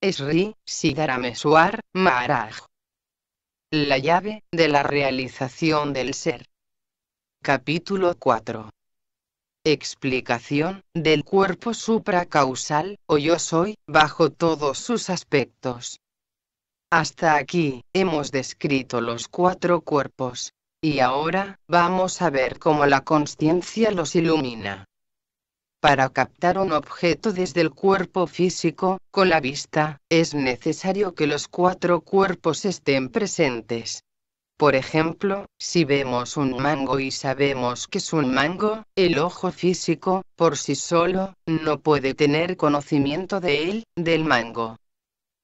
Esri Siddharameswar Maharaj. La llave de la realización del ser. Capítulo 4. Explicación del cuerpo supracausal, o yo soy, bajo todos sus aspectos. Hasta aquí, hemos descrito los cuatro cuerpos. Y ahora, vamos a ver cómo la conciencia los ilumina. Para captar un objeto desde el cuerpo físico, con la vista, es necesario que los cuatro cuerpos estén presentes. Por ejemplo, si vemos un mango y sabemos que es un mango, el ojo físico, por sí solo, no puede tener conocimiento de él, del mango.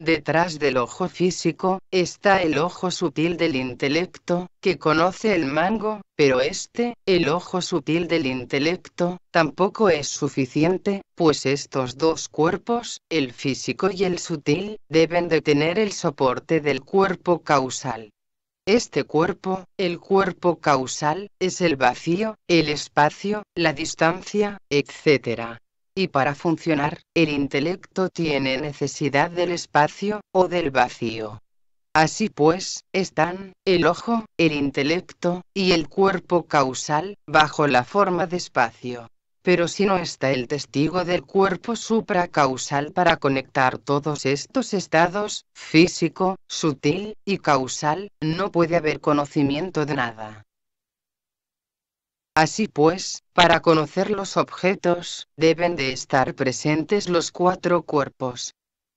Detrás del ojo físico, está el ojo sutil del intelecto, que conoce el mango, pero este, el ojo sutil del intelecto, tampoco es suficiente, pues estos dos cuerpos, el físico y el sutil, deben de tener el soporte del cuerpo causal. Este cuerpo, el cuerpo causal, es el vacío, el espacio, la distancia, etc y para funcionar, el intelecto tiene necesidad del espacio, o del vacío. Así pues, están, el ojo, el intelecto, y el cuerpo causal, bajo la forma de espacio. Pero si no está el testigo del cuerpo supracausal para conectar todos estos estados, físico, sutil y causal, no puede haber conocimiento de nada. Así pues, para conocer los objetos, deben de estar presentes los cuatro cuerpos.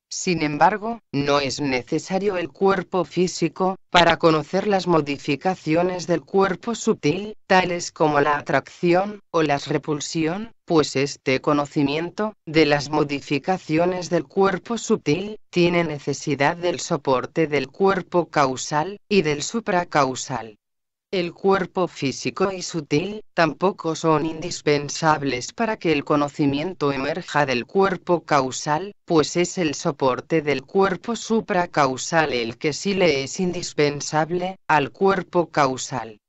Sin embargo, no es necesario el cuerpo físico, para conocer las modificaciones del cuerpo sutil, tales como la atracción, o la repulsión, pues este conocimiento, de las modificaciones del cuerpo sutil, tiene necesidad del soporte del cuerpo causal, y del supracausal el cuerpo físico y sutil, tampoco son indispensables para que el conocimiento emerja del cuerpo causal, pues es el soporte del cuerpo supracausal el que sí le es indispensable, al cuerpo causal.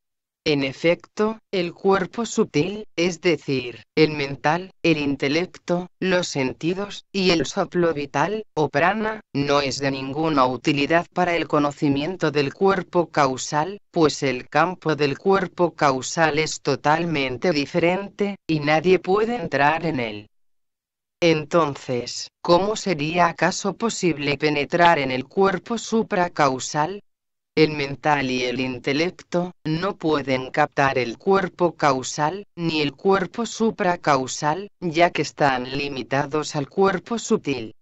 En efecto, el cuerpo sutil, es decir, el mental, el intelecto, los sentidos, y el soplo vital, o prana, no es de ninguna utilidad para el conocimiento del cuerpo causal, pues el campo del cuerpo causal es totalmente diferente, y nadie puede entrar en él. Entonces, ¿cómo sería acaso posible penetrar en el cuerpo supracausal? el mental y el intelecto, no pueden captar el cuerpo causal, ni el cuerpo supracausal, ya que están limitados al cuerpo sutil.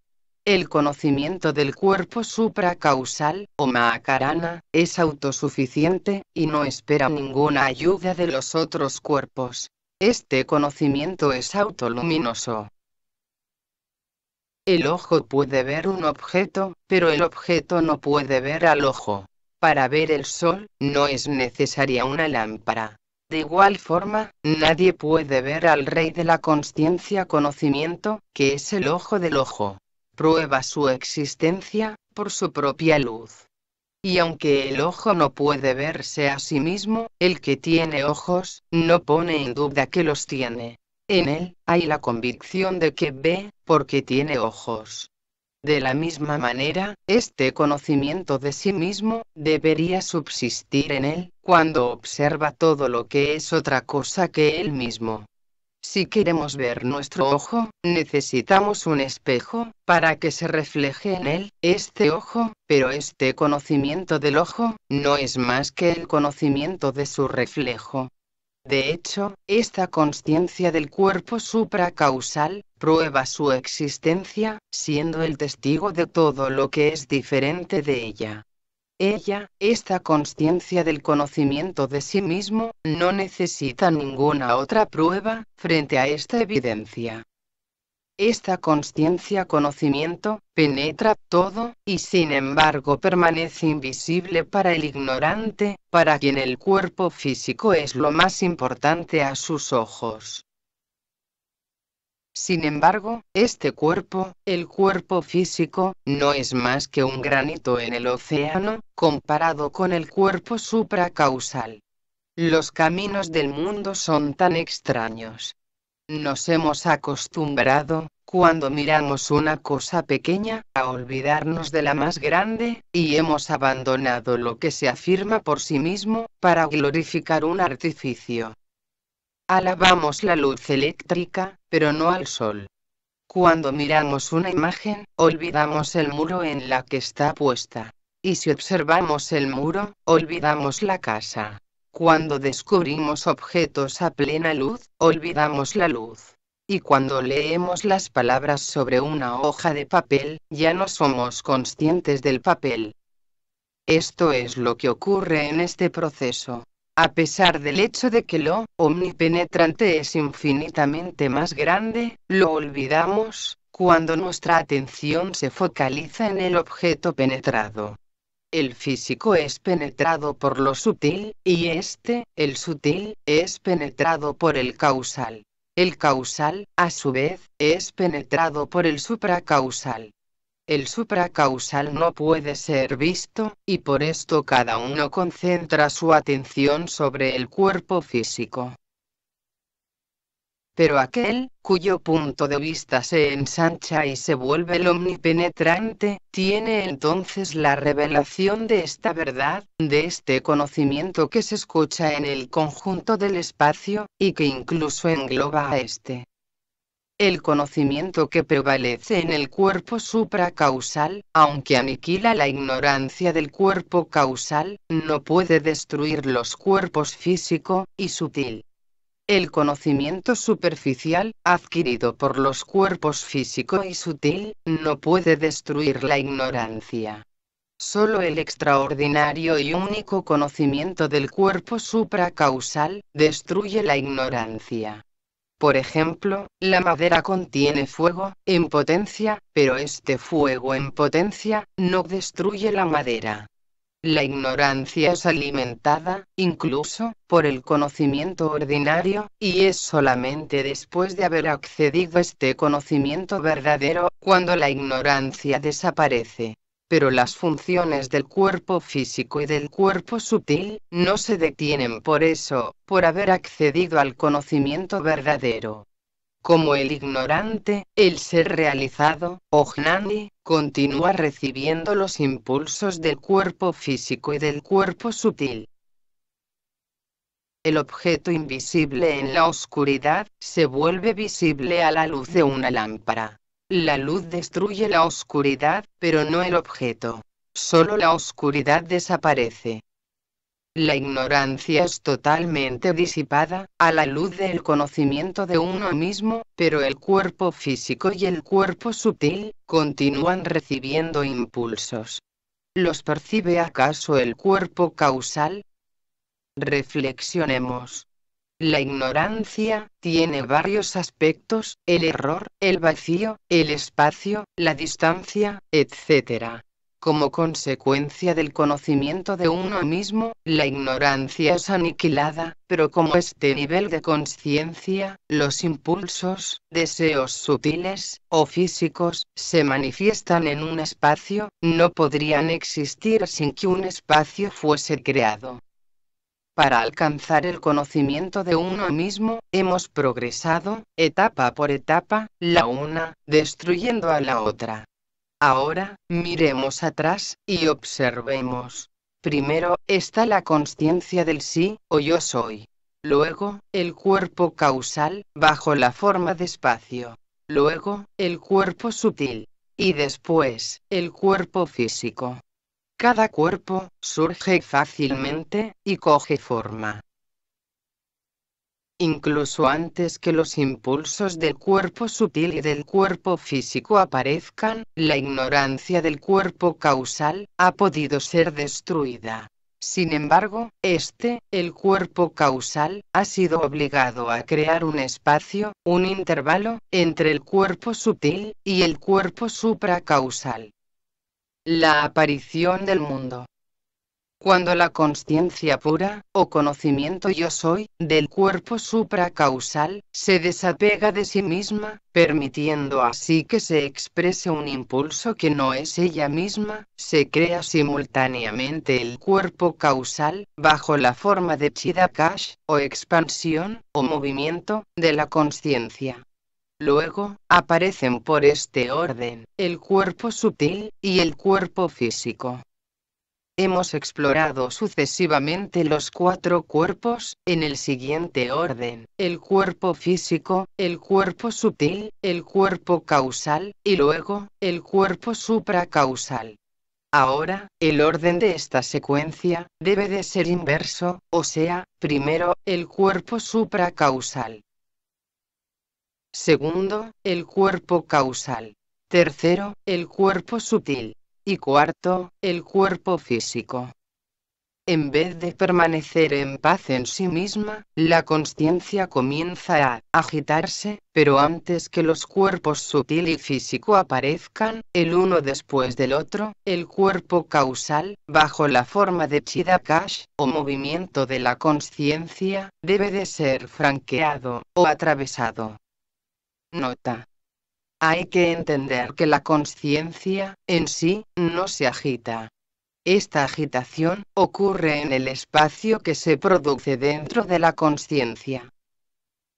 El conocimiento del cuerpo supracausal, o Mahakarana, es autosuficiente, y no espera ninguna ayuda de los otros cuerpos. Este conocimiento es autoluminoso. El ojo puede ver un objeto, pero el objeto no puede ver al ojo. Para ver el sol, no es necesaria una lámpara. De igual forma, nadie puede ver al rey de la conciencia conocimiento, que es el ojo del ojo. Prueba su existencia, por su propia luz. Y aunque el ojo no puede verse a sí mismo, el que tiene ojos, no pone en duda que los tiene. En él, hay la convicción de que ve, porque tiene ojos. De la misma manera, este conocimiento de sí mismo debería subsistir en él, cuando observa todo lo que es otra cosa que él mismo. Si queremos ver nuestro ojo, necesitamos un espejo, para que se refleje en él, este ojo, pero este conocimiento del ojo, no es más que el conocimiento de su reflejo. De hecho, esta conciencia del cuerpo supracausal, prueba su existencia, siendo el testigo de todo lo que es diferente de ella. Ella, esta conciencia del conocimiento de sí mismo, no necesita ninguna otra prueba, frente a esta evidencia. Esta conciencia conocimiento, penetra todo, y sin embargo permanece invisible para el ignorante, para quien el cuerpo físico es lo más importante a sus ojos. Sin embargo, este cuerpo, el cuerpo físico, no es más que un granito en el océano, comparado con el cuerpo supracausal. Los caminos del mundo son tan extraños. Nos hemos acostumbrado, cuando miramos una cosa pequeña, a olvidarnos de la más grande, y hemos abandonado lo que se afirma por sí mismo, para glorificar un artificio. Alabamos la luz eléctrica, pero no al sol. Cuando miramos una imagen, olvidamos el muro en la que está puesta. Y si observamos el muro, olvidamos la casa. Cuando descubrimos objetos a plena luz, olvidamos la luz. Y cuando leemos las palabras sobre una hoja de papel, ya no somos conscientes del papel. Esto es lo que ocurre en este proceso. A pesar del hecho de que lo omnipenetrante es infinitamente más grande, lo olvidamos, cuando nuestra atención se focaliza en el objeto penetrado. El físico es penetrado por lo sutil, y este, el sutil, es penetrado por el causal. El causal, a su vez, es penetrado por el supracausal el supracausal no puede ser visto, y por esto cada uno concentra su atención sobre el cuerpo físico. Pero aquel, cuyo punto de vista se ensancha y se vuelve el omnipenetrante, tiene entonces la revelación de esta verdad, de este conocimiento que se escucha en el conjunto del espacio, y que incluso engloba a este el conocimiento que prevalece en el cuerpo supracausal, aunque aniquila la ignorancia del cuerpo causal, no puede destruir los cuerpos físico y sutil. El conocimiento superficial, adquirido por los cuerpos físico y sutil, no puede destruir la ignorancia. Solo el extraordinario y único conocimiento del cuerpo supracausal destruye la ignorancia. Por ejemplo, la madera contiene fuego, en potencia, pero este fuego en potencia, no destruye la madera. La ignorancia es alimentada, incluso, por el conocimiento ordinario, y es solamente después de haber accedido a este conocimiento verdadero, cuando la ignorancia desaparece pero las funciones del cuerpo físico y del cuerpo sutil, no se detienen por eso, por haber accedido al conocimiento verdadero. Como el ignorante, el ser realizado, Ojnani, oh continúa recibiendo los impulsos del cuerpo físico y del cuerpo sutil. El objeto invisible en la oscuridad se vuelve visible a la luz de una lámpara. La luz destruye la oscuridad, pero no el objeto. Solo la oscuridad desaparece. La ignorancia es totalmente disipada, a la luz del conocimiento de uno mismo, pero el cuerpo físico y el cuerpo sutil, continúan recibiendo impulsos. ¿Los percibe acaso el cuerpo causal? Reflexionemos. La ignorancia tiene varios aspectos, el error, el vacío, el espacio, la distancia, etc. Como consecuencia del conocimiento de uno mismo, la ignorancia es aniquilada, pero como este nivel de conciencia, los impulsos, deseos sutiles, o físicos, se manifiestan en un espacio, no podrían existir sin que un espacio fuese creado. Para alcanzar el conocimiento de uno mismo, hemos progresado, etapa por etapa, la una, destruyendo a la otra. Ahora, miremos atrás, y observemos. Primero, está la conciencia del sí, o yo soy. Luego, el cuerpo causal, bajo la forma de espacio. Luego, el cuerpo sutil. Y después, el cuerpo físico. Cada cuerpo surge fácilmente y coge forma. Incluso antes que los impulsos del cuerpo sutil y del cuerpo físico aparezcan, la ignorancia del cuerpo causal ha podido ser destruida. Sin embargo, este, el cuerpo causal, ha sido obligado a crear un espacio, un intervalo, entre el cuerpo sutil y el cuerpo supracausal. La aparición del mundo. Cuando la conciencia pura, o conocimiento yo soy, del cuerpo supracausal, se desapega de sí misma, permitiendo así que se exprese un impulso que no es ella misma, se crea simultáneamente el cuerpo causal, bajo la forma de chidakash, o expansión, o movimiento, de la conciencia. Luego, aparecen por este orden, el cuerpo sutil, y el cuerpo físico. Hemos explorado sucesivamente los cuatro cuerpos, en el siguiente orden, el cuerpo físico, el cuerpo sutil, el cuerpo causal, y luego, el cuerpo supracausal. Ahora, el orden de esta secuencia, debe de ser inverso, o sea, primero, el cuerpo supracausal. Segundo, el cuerpo causal. Tercero, el cuerpo sutil. Y cuarto, el cuerpo físico. En vez de permanecer en paz en sí misma, la conciencia comienza a agitarse, pero antes que los cuerpos sutil y físico aparezcan, el uno después del otro, el cuerpo causal, bajo la forma de chidakash, o movimiento de la conciencia, debe de ser franqueado, o atravesado. Nota. Hay que entender que la conciencia, en sí, no se agita. Esta agitación ocurre en el espacio que se produce dentro de la conciencia.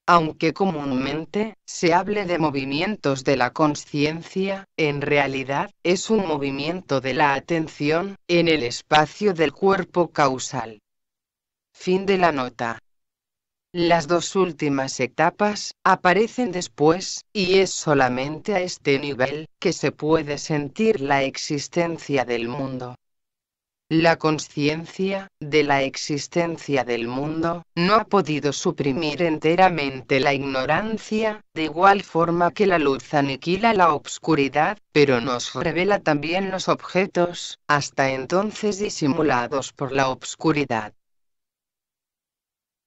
Aunque comúnmente se hable de movimientos de la conciencia, en realidad es un movimiento de la atención en el espacio del cuerpo causal. Fin de la nota. Las dos últimas etapas aparecen después, y es solamente a este nivel que se puede sentir la existencia del mundo. La conciencia de la existencia del mundo no ha podido suprimir enteramente la ignorancia, de igual forma que la luz aniquila la obscuridad, pero nos revela también los objetos, hasta entonces disimulados por la obscuridad.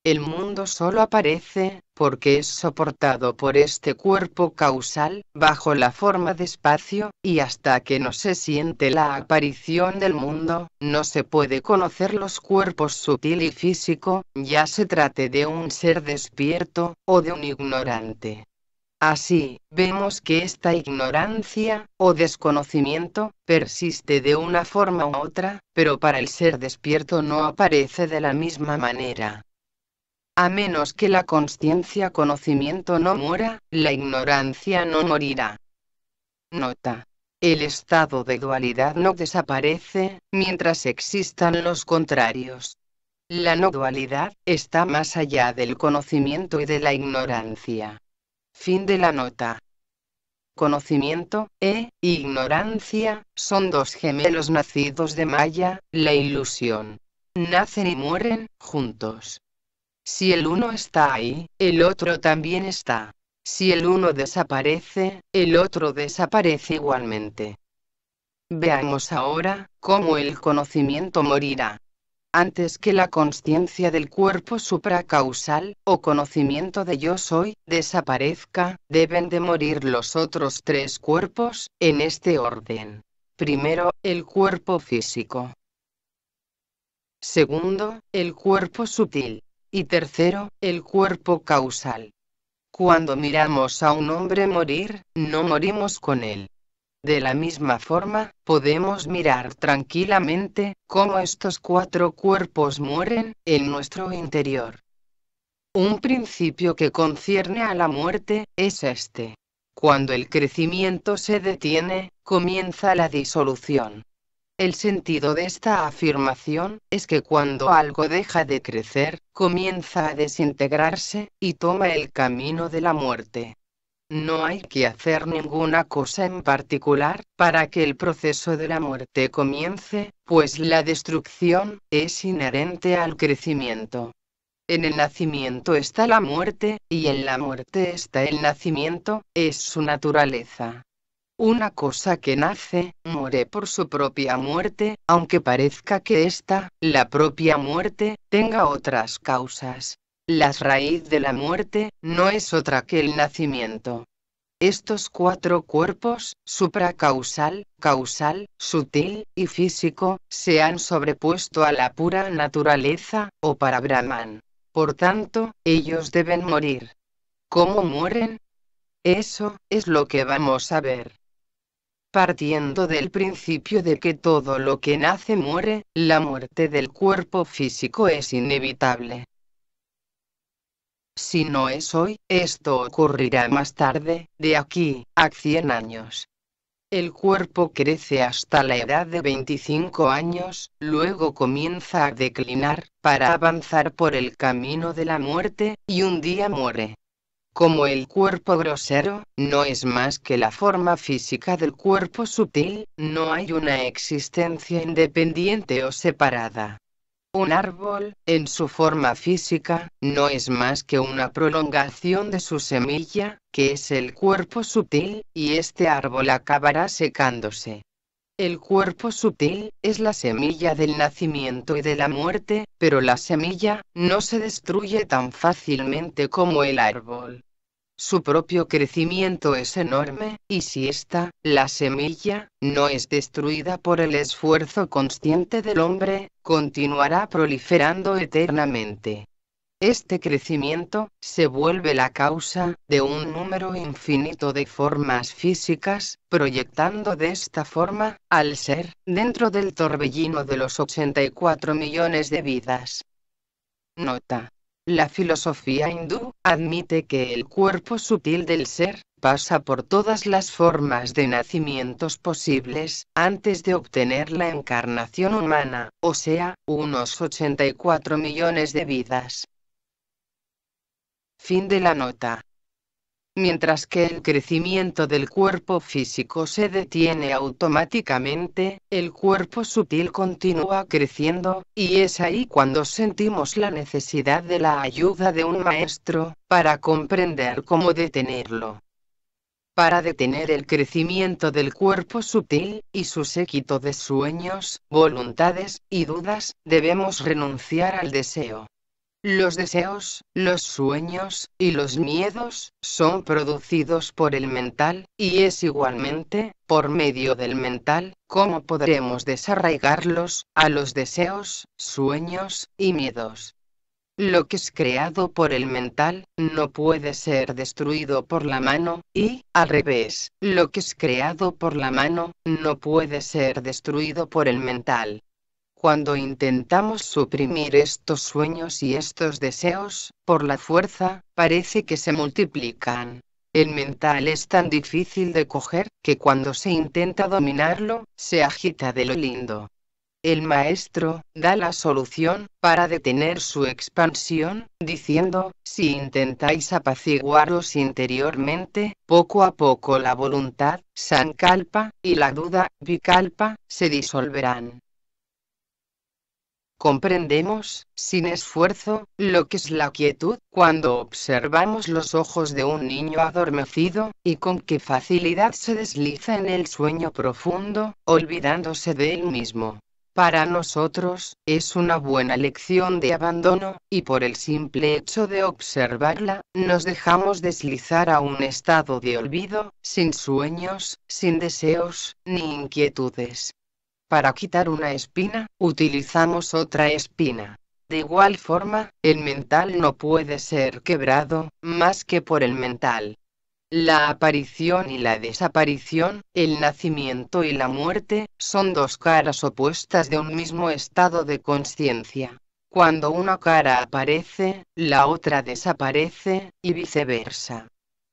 El mundo solo aparece, porque es soportado por este cuerpo causal, bajo la forma de espacio, y hasta que no se siente la aparición del mundo, no se puede conocer los cuerpos sutil y físico, ya se trate de un ser despierto, o de un ignorante. Así, vemos que esta ignorancia, o desconocimiento, persiste de una forma u otra, pero para el ser despierto no aparece de la misma manera. A menos que la consciencia conocimiento no muera, la ignorancia no morirá. Nota. El estado de dualidad no desaparece, mientras existan los contrarios. La no dualidad está más allá del conocimiento y de la ignorancia. Fin de la nota. Conocimiento e ignorancia son dos gemelos nacidos de Maya, la ilusión. Nacen y mueren juntos. Si el uno está ahí, el otro también está. Si el uno desaparece, el otro desaparece igualmente. Veamos ahora cómo el conocimiento morirá. Antes que la conciencia del cuerpo supracausal, o conocimiento de yo soy, desaparezca, deben de morir los otros tres cuerpos, en este orden. Primero, el cuerpo físico. Segundo, el cuerpo sutil. Y tercero, el cuerpo causal. Cuando miramos a un hombre morir, no morimos con él. De la misma forma, podemos mirar tranquilamente cómo estos cuatro cuerpos mueren en nuestro interior. Un principio que concierne a la muerte es este. Cuando el crecimiento se detiene, comienza la disolución. El sentido de esta afirmación es que cuando algo deja de crecer, comienza a desintegrarse, y toma el camino de la muerte. No hay que hacer ninguna cosa en particular para que el proceso de la muerte comience, pues la destrucción es inherente al crecimiento. En el nacimiento está la muerte, y en la muerte está el nacimiento, es su naturaleza. Una cosa que nace, muere por su propia muerte, aunque parezca que ésta, la propia muerte, tenga otras causas. La raíz de la muerte, no es otra que el nacimiento. Estos cuatro cuerpos, supracausal, causal, sutil y físico, se han sobrepuesto a la pura naturaleza, o para Brahman. Por tanto, ellos deben morir. ¿Cómo mueren? Eso es lo que vamos a ver partiendo del principio de que todo lo que nace muere, la muerte del cuerpo físico es inevitable. Si no es hoy, esto ocurrirá más tarde, de aquí a 100 años. El cuerpo crece hasta la edad de 25 años, luego comienza a declinar, para avanzar por el camino de la muerte, y un día muere como el cuerpo grosero, no es más que la forma física del cuerpo sutil, no hay una existencia independiente o separada. Un árbol, en su forma física, no es más que una prolongación de su semilla, que es el cuerpo sutil, y este árbol acabará secándose. El cuerpo sutil, es la semilla del nacimiento y de la muerte, pero la semilla, no se destruye tan fácilmente como el árbol. Su propio crecimiento es enorme, y si esta, la semilla, no es destruida por el esfuerzo consciente del hombre, continuará proliferando eternamente. Este crecimiento se vuelve la causa de un número infinito de formas físicas, proyectando de esta forma al ser dentro del torbellino de los 84 millones de vidas. Nota. La filosofía hindú admite que el cuerpo sutil del ser pasa por todas las formas de nacimientos posibles antes de obtener la encarnación humana, o sea, unos 84 millones de vidas. Fin de la nota. Mientras que el crecimiento del cuerpo físico se detiene automáticamente, el cuerpo sutil continúa creciendo, y es ahí cuando sentimos la necesidad de la ayuda de un maestro, para comprender cómo detenerlo. Para detener el crecimiento del cuerpo sutil, y su séquito de sueños, voluntades y dudas, debemos renunciar al deseo. Los deseos, los sueños y los miedos son producidos por el mental, y es igualmente, por medio del mental, cómo podremos desarraigarlos a los deseos, sueños y miedos. Lo que es creado por el mental no puede ser destruido por la mano, y, al revés, lo que es creado por la mano no puede ser destruido por el mental. Cuando intentamos suprimir estos sueños y estos deseos, por la fuerza, parece que se multiplican. El mental es tan difícil de coger, que cuando se intenta dominarlo, se agita de lo lindo. El maestro da la solución para detener su expansión, diciendo, si intentáis apaciguaros interiormente, poco a poco la voluntad, sancalpa, y la duda, vicalpa, se disolverán. Comprendemos, sin esfuerzo, lo que es la quietud, cuando observamos los ojos de un niño adormecido, y con qué facilidad se desliza en el sueño profundo, olvidándose de él mismo. Para nosotros, es una buena lección de abandono, y por el simple hecho de observarla, nos dejamos deslizar a un estado de olvido, sin sueños, sin deseos, ni inquietudes. Para quitar una espina, utilizamos otra espina. De igual forma, el mental no puede ser quebrado, más que por el mental. La aparición y la desaparición, el nacimiento y la muerte, son dos caras opuestas de un mismo estado de conciencia. Cuando una cara aparece, la otra desaparece, y viceversa.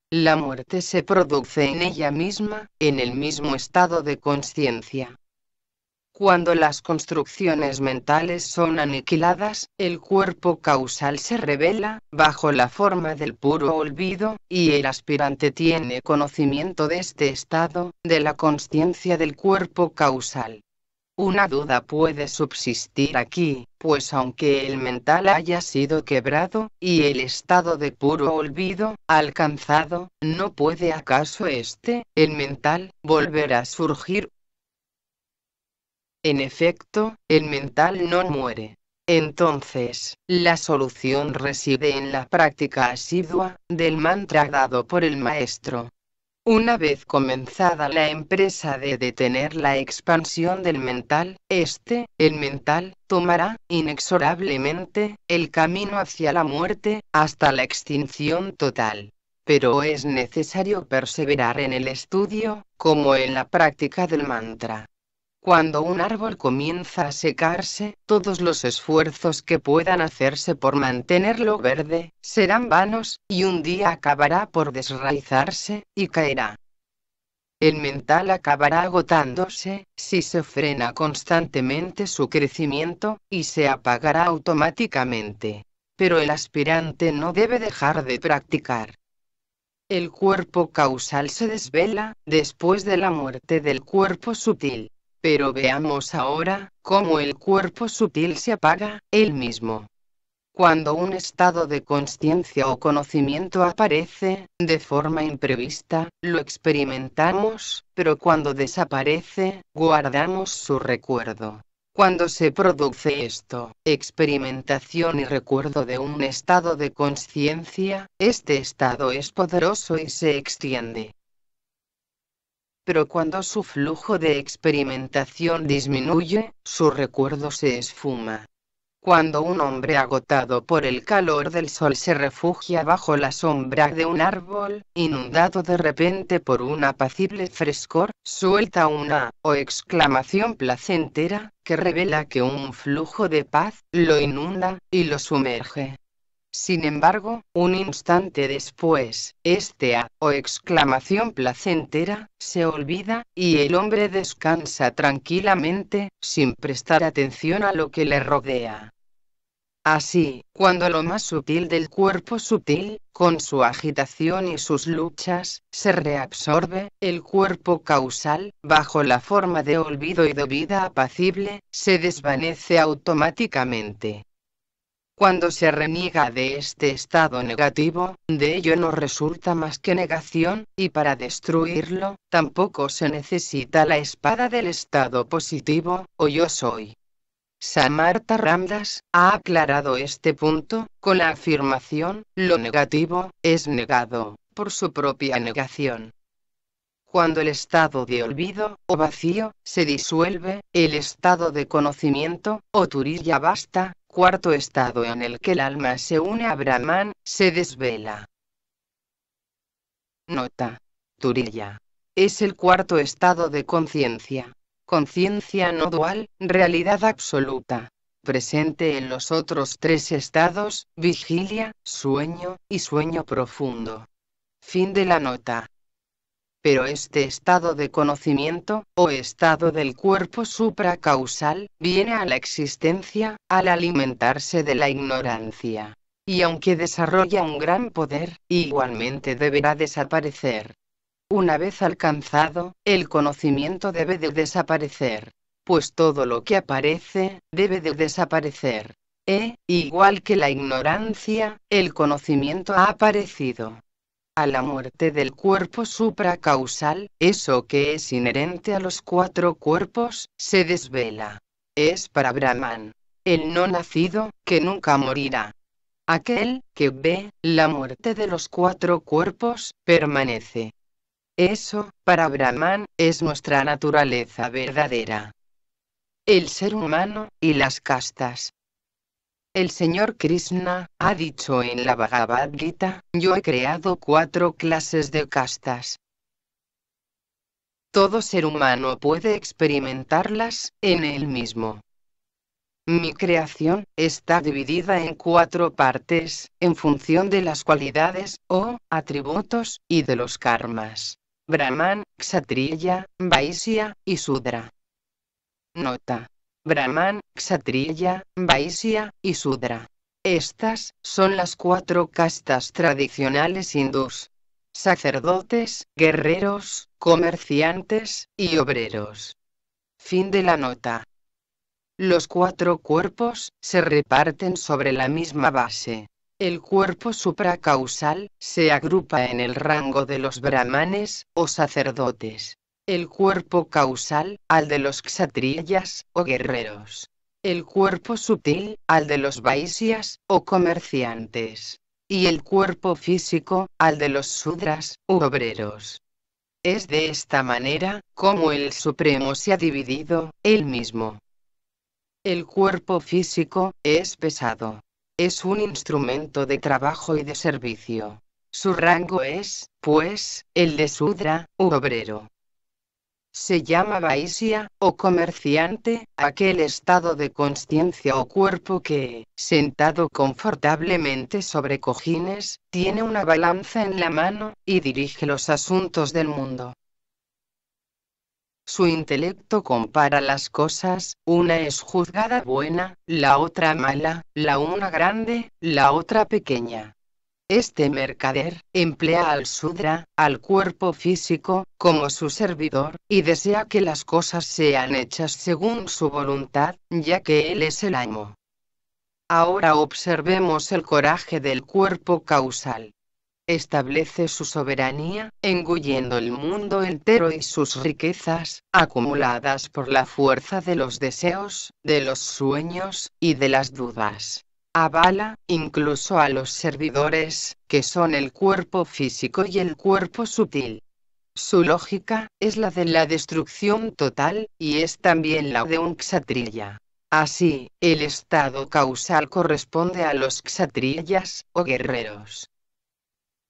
La muerte se produce en ella misma, en el mismo estado de conciencia. Cuando las construcciones mentales son aniquiladas, el cuerpo causal se revela, bajo la forma del puro olvido, y el aspirante tiene conocimiento de este estado, de la conciencia del cuerpo causal. Una duda puede subsistir aquí, pues aunque el mental haya sido quebrado, y el estado de puro olvido, alcanzado, ¿no puede acaso este, el mental, volver a surgir en efecto, el mental no muere. Entonces, la solución reside en la práctica asidua del mantra dado por el maestro. Una vez comenzada la empresa de detener la expansión del mental, este, el mental, tomará, inexorablemente, el camino hacia la muerte, hasta la extinción total. Pero es necesario perseverar en el estudio, como en la práctica del mantra. Cuando un árbol comienza a secarse, todos los esfuerzos que puedan hacerse por mantenerlo verde, serán vanos, y un día acabará por desraizarse, y caerá. El mental acabará agotándose, si se frena constantemente su crecimiento, y se apagará automáticamente. Pero el aspirante no debe dejar de practicar. El cuerpo causal se desvela, después de la muerte del cuerpo sutil. Pero veamos ahora, cómo el cuerpo sutil se apaga, él mismo. Cuando un estado de conciencia o conocimiento aparece, de forma imprevista, lo experimentamos, pero cuando desaparece, guardamos su recuerdo. Cuando se produce esto, experimentación y recuerdo de un estado de conciencia, este estado es poderoso y se extiende pero cuando su flujo de experimentación disminuye, su recuerdo se esfuma. Cuando un hombre agotado por el calor del sol se refugia bajo la sombra de un árbol, inundado de repente por un apacible frescor, suelta una o exclamación placentera, que revela que un flujo de paz lo inunda y lo sumerge. Sin embargo, un instante después, este a o exclamación placentera se olvida, y el hombre descansa tranquilamente, sin prestar atención a lo que le rodea. Así, cuando lo más sutil del cuerpo sutil, con su agitación y sus luchas, se reabsorbe, el cuerpo causal, bajo la forma de olvido y de vida apacible, se desvanece automáticamente. Cuando se reniega de este estado negativo, de ello no resulta más que negación, y para destruirlo, tampoco se necesita la espada del estado positivo, o yo soy. Samarta Ramdas ha aclarado este punto, con la afirmación, lo negativo, es negado, por su propia negación. Cuando el estado de olvido o vacío se disuelve, el estado de conocimiento o turilla basta cuarto estado en el que el alma se une a Brahman, se desvela. Nota. Turilla. Es el cuarto estado de conciencia. Conciencia no dual, realidad absoluta. Presente en los otros tres estados, vigilia, sueño, y sueño profundo. Fin de la nota pero este estado de conocimiento, o estado del cuerpo supracausal, viene a la existencia, al alimentarse de la ignorancia. Y aunque desarrolla un gran poder, igualmente deberá desaparecer. Una vez alcanzado, el conocimiento debe de desaparecer, pues todo lo que aparece, debe de desaparecer. E, igual que la ignorancia, el conocimiento ha aparecido a la muerte del cuerpo supracausal, eso que es inherente a los cuatro cuerpos, se desvela. Es para Brahman, el no nacido, que nunca morirá. Aquel que ve la muerte de los cuatro cuerpos, permanece. Eso, para Brahman, es nuestra naturaleza verdadera. El ser humano, y las castas, el señor Krishna ha dicho en la Bhagavad Gita, yo he creado cuatro clases de castas. Todo ser humano puede experimentarlas en él mismo. Mi creación está dividida en cuatro partes, en función de las cualidades o atributos y de los karmas. Brahman, Kshatriya, Vaisya, y Sudra. Nota. Brahman, Kshatriya, Vaishya y Sudra. Estas son las cuatro castas tradicionales hindús. Sacerdotes, guerreros, comerciantes y obreros. Fin de la nota. Los cuatro cuerpos se reparten sobre la misma base. El cuerpo supracausal se agrupa en el rango de los brahmanes o sacerdotes el cuerpo causal, al de los kshatriyas, o guerreros. El cuerpo sutil, al de los vaishyas, o comerciantes. Y el cuerpo físico, al de los sudras, u obreros. Es de esta manera, como el Supremo se ha dividido, él mismo. El cuerpo físico, es pesado. Es un instrumento de trabajo y de servicio. Su rango es, pues, el de Sudra, u obrero se llama Baisia, o comerciante, aquel estado de conciencia o cuerpo que, sentado confortablemente sobre cojines, tiene una balanza en la mano, y dirige los asuntos del mundo. Su intelecto compara las cosas, una es juzgada buena, la otra mala, la una grande, la otra pequeña. Este mercader emplea al Sudra, al cuerpo físico, como su servidor, y desea que las cosas sean hechas según su voluntad, ya que él es el amo. Ahora observemos el coraje del cuerpo causal. Establece su soberanía, engullendo el mundo entero y sus riquezas, acumuladas por la fuerza de los deseos, de los sueños, y de las dudas avala, incluso a los servidores, que son el cuerpo físico y el cuerpo sutil. Su lógica, es la de la destrucción total, y es también la de un Xatrilla. Así, el estado causal corresponde a los Xatrillas, o guerreros.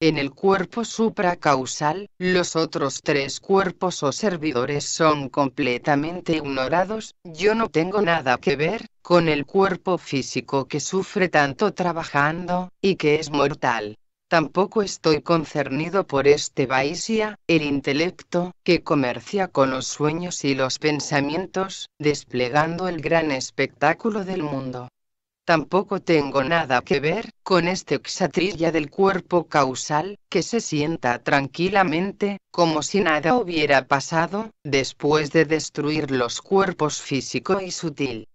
En el cuerpo supracausal, los otros tres cuerpos o servidores son completamente ignorados, yo no tengo nada que ver, con el cuerpo físico que sufre tanto trabajando, y que es mortal. Tampoco estoy concernido por este vaisia, el intelecto, que comercia con los sueños y los pensamientos, desplegando el gran espectáculo del mundo. Tampoco tengo nada que ver con este oxatrilla del cuerpo causal, que se sienta tranquilamente, como si nada hubiera pasado, después de destruir los cuerpos físico y sutil.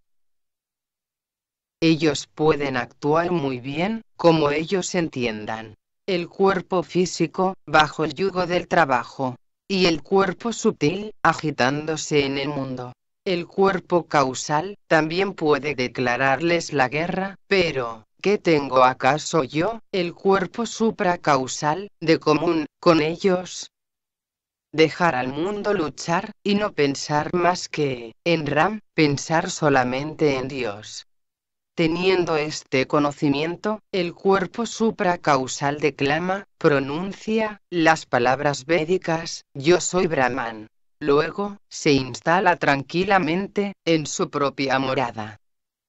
Ellos pueden actuar muy bien, como ellos entiendan. El cuerpo físico, bajo el yugo del trabajo. Y el cuerpo sutil, agitándose en el mundo. El cuerpo causal, también puede declararles la guerra, pero, ¿qué tengo acaso yo, el cuerpo supracausal, de común, con ellos? dejar al mundo luchar, y no pensar más que en Ram, pensar solamente en Dios. Teniendo este conocimiento, el cuerpo supracausal declama, pronuncia, las palabras védicas, yo soy Brahman. Luego, se instala tranquilamente, en su propia morada.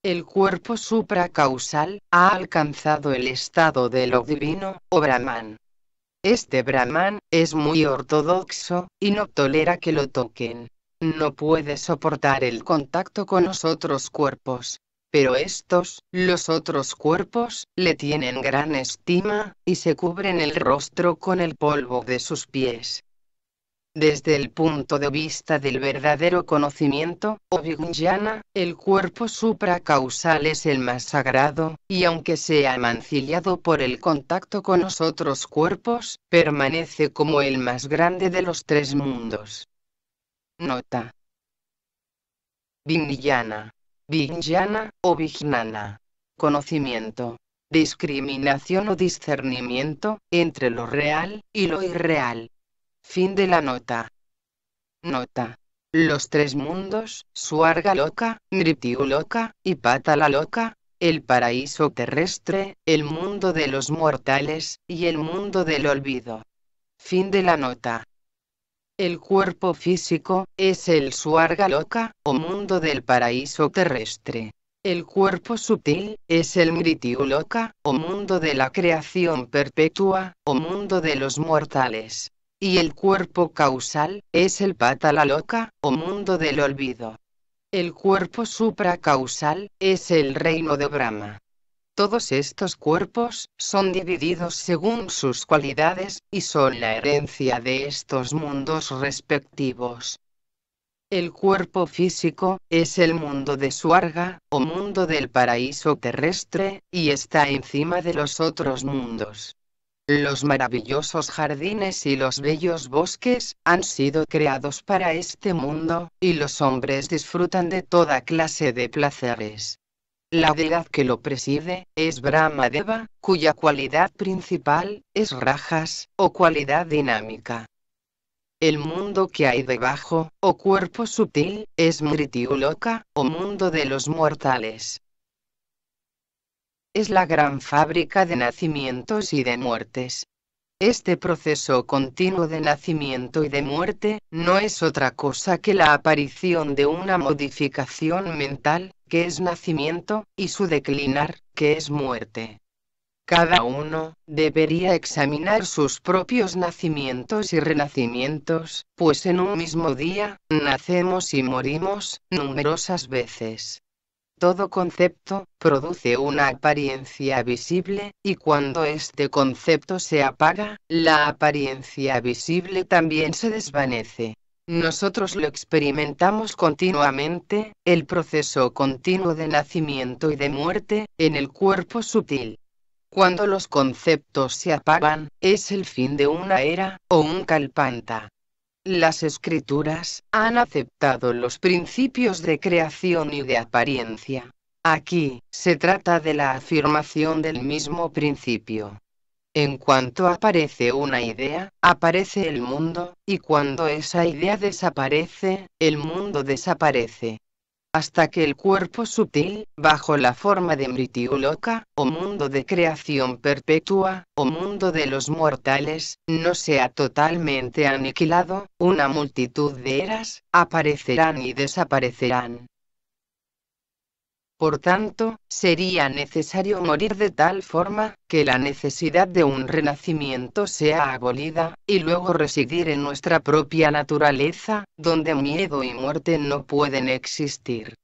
El cuerpo supracausal ha alcanzado el estado de lo divino, o Brahman. Este Brahman es muy ortodoxo, y no tolera que lo toquen. No puede soportar el contacto con los otros cuerpos, pero estos, los otros cuerpos, le tienen gran estima, y se cubren el rostro con el polvo de sus pies. Desde el punto de vista del verdadero conocimiento, o el cuerpo supracausal es el más sagrado, y aunque sea mancillado por el contacto con los otros cuerpos, permanece como el más grande de los tres mundos. Nota. Vinyana Vijnana o Vijnana. Conocimiento. Discriminación o discernimiento entre lo real y lo irreal. Fin de la nota. Nota. Los tres mundos, Suarga loca, nriptiu loca y Patala loca, el paraíso terrestre, el mundo de los mortales y el mundo del olvido. Fin de la nota. El cuerpo físico, es el suarga loca, o mundo del paraíso terrestre. El cuerpo sutil, es el mritiu loca, o mundo de la creación perpetua, o mundo de los mortales. Y el cuerpo causal, es el patala loca, o mundo del olvido. El cuerpo supracausal, es el reino de Brahma. Todos estos cuerpos son divididos según sus cualidades, y son la herencia de estos mundos respectivos. El cuerpo físico es el mundo de Suarga, o mundo del paraíso terrestre, y está encima de los otros mundos. Los maravillosos jardines y los bellos bosques han sido creados para este mundo, y los hombres disfrutan de toda clase de placeres. La deidad que lo preside es Brahma Deva, cuya cualidad principal es rajas, o cualidad dinámica. El mundo que hay debajo, o cuerpo sutil, es mrityuloka o mundo de los mortales. Es la gran fábrica de nacimientos y de muertes. Este proceso continuo de nacimiento y de muerte no es otra cosa que la aparición de una modificación mental, que es nacimiento, y su declinar, que es muerte. Cada uno debería examinar sus propios nacimientos y renacimientos, pues en un mismo día, nacemos y morimos, numerosas veces. Todo concepto produce una apariencia visible, y cuando este concepto se apaga, la apariencia visible también se desvanece. Nosotros lo experimentamos continuamente, el proceso continuo de nacimiento y de muerte, en el cuerpo sutil. Cuando los conceptos se apagan, es el fin de una era, o un calpanta. Las escrituras han aceptado los principios de creación y de apariencia. Aquí, se trata de la afirmación del mismo principio. En cuanto aparece una idea, aparece el mundo, y cuando esa idea desaparece, el mundo desaparece. Hasta que el cuerpo sutil, bajo la forma de Mritiuloka, o mundo de creación perpetua, o mundo de los mortales, no sea totalmente aniquilado, una multitud de eras aparecerán y desaparecerán. Por tanto, sería necesario morir de tal forma, que la necesidad de un renacimiento sea abolida, y luego residir en nuestra propia naturaleza, donde miedo y muerte no pueden existir.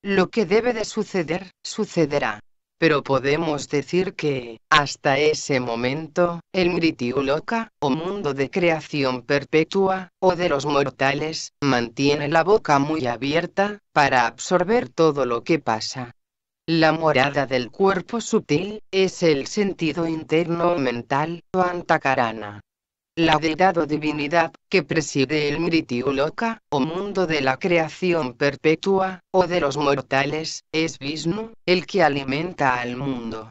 Lo que debe de suceder, sucederá pero podemos decir que, hasta ese momento, el Mritiuloka, o mundo de creación perpetua, o de los mortales, mantiene la boca muy abierta, para absorber todo lo que pasa. La morada del cuerpo sutil, es el sentido interno mental, o antakarana la deidad o divinidad, que preside el Mritiuloka, o mundo de la creación perpetua, o de los mortales, es Vishnu, el que alimenta al mundo.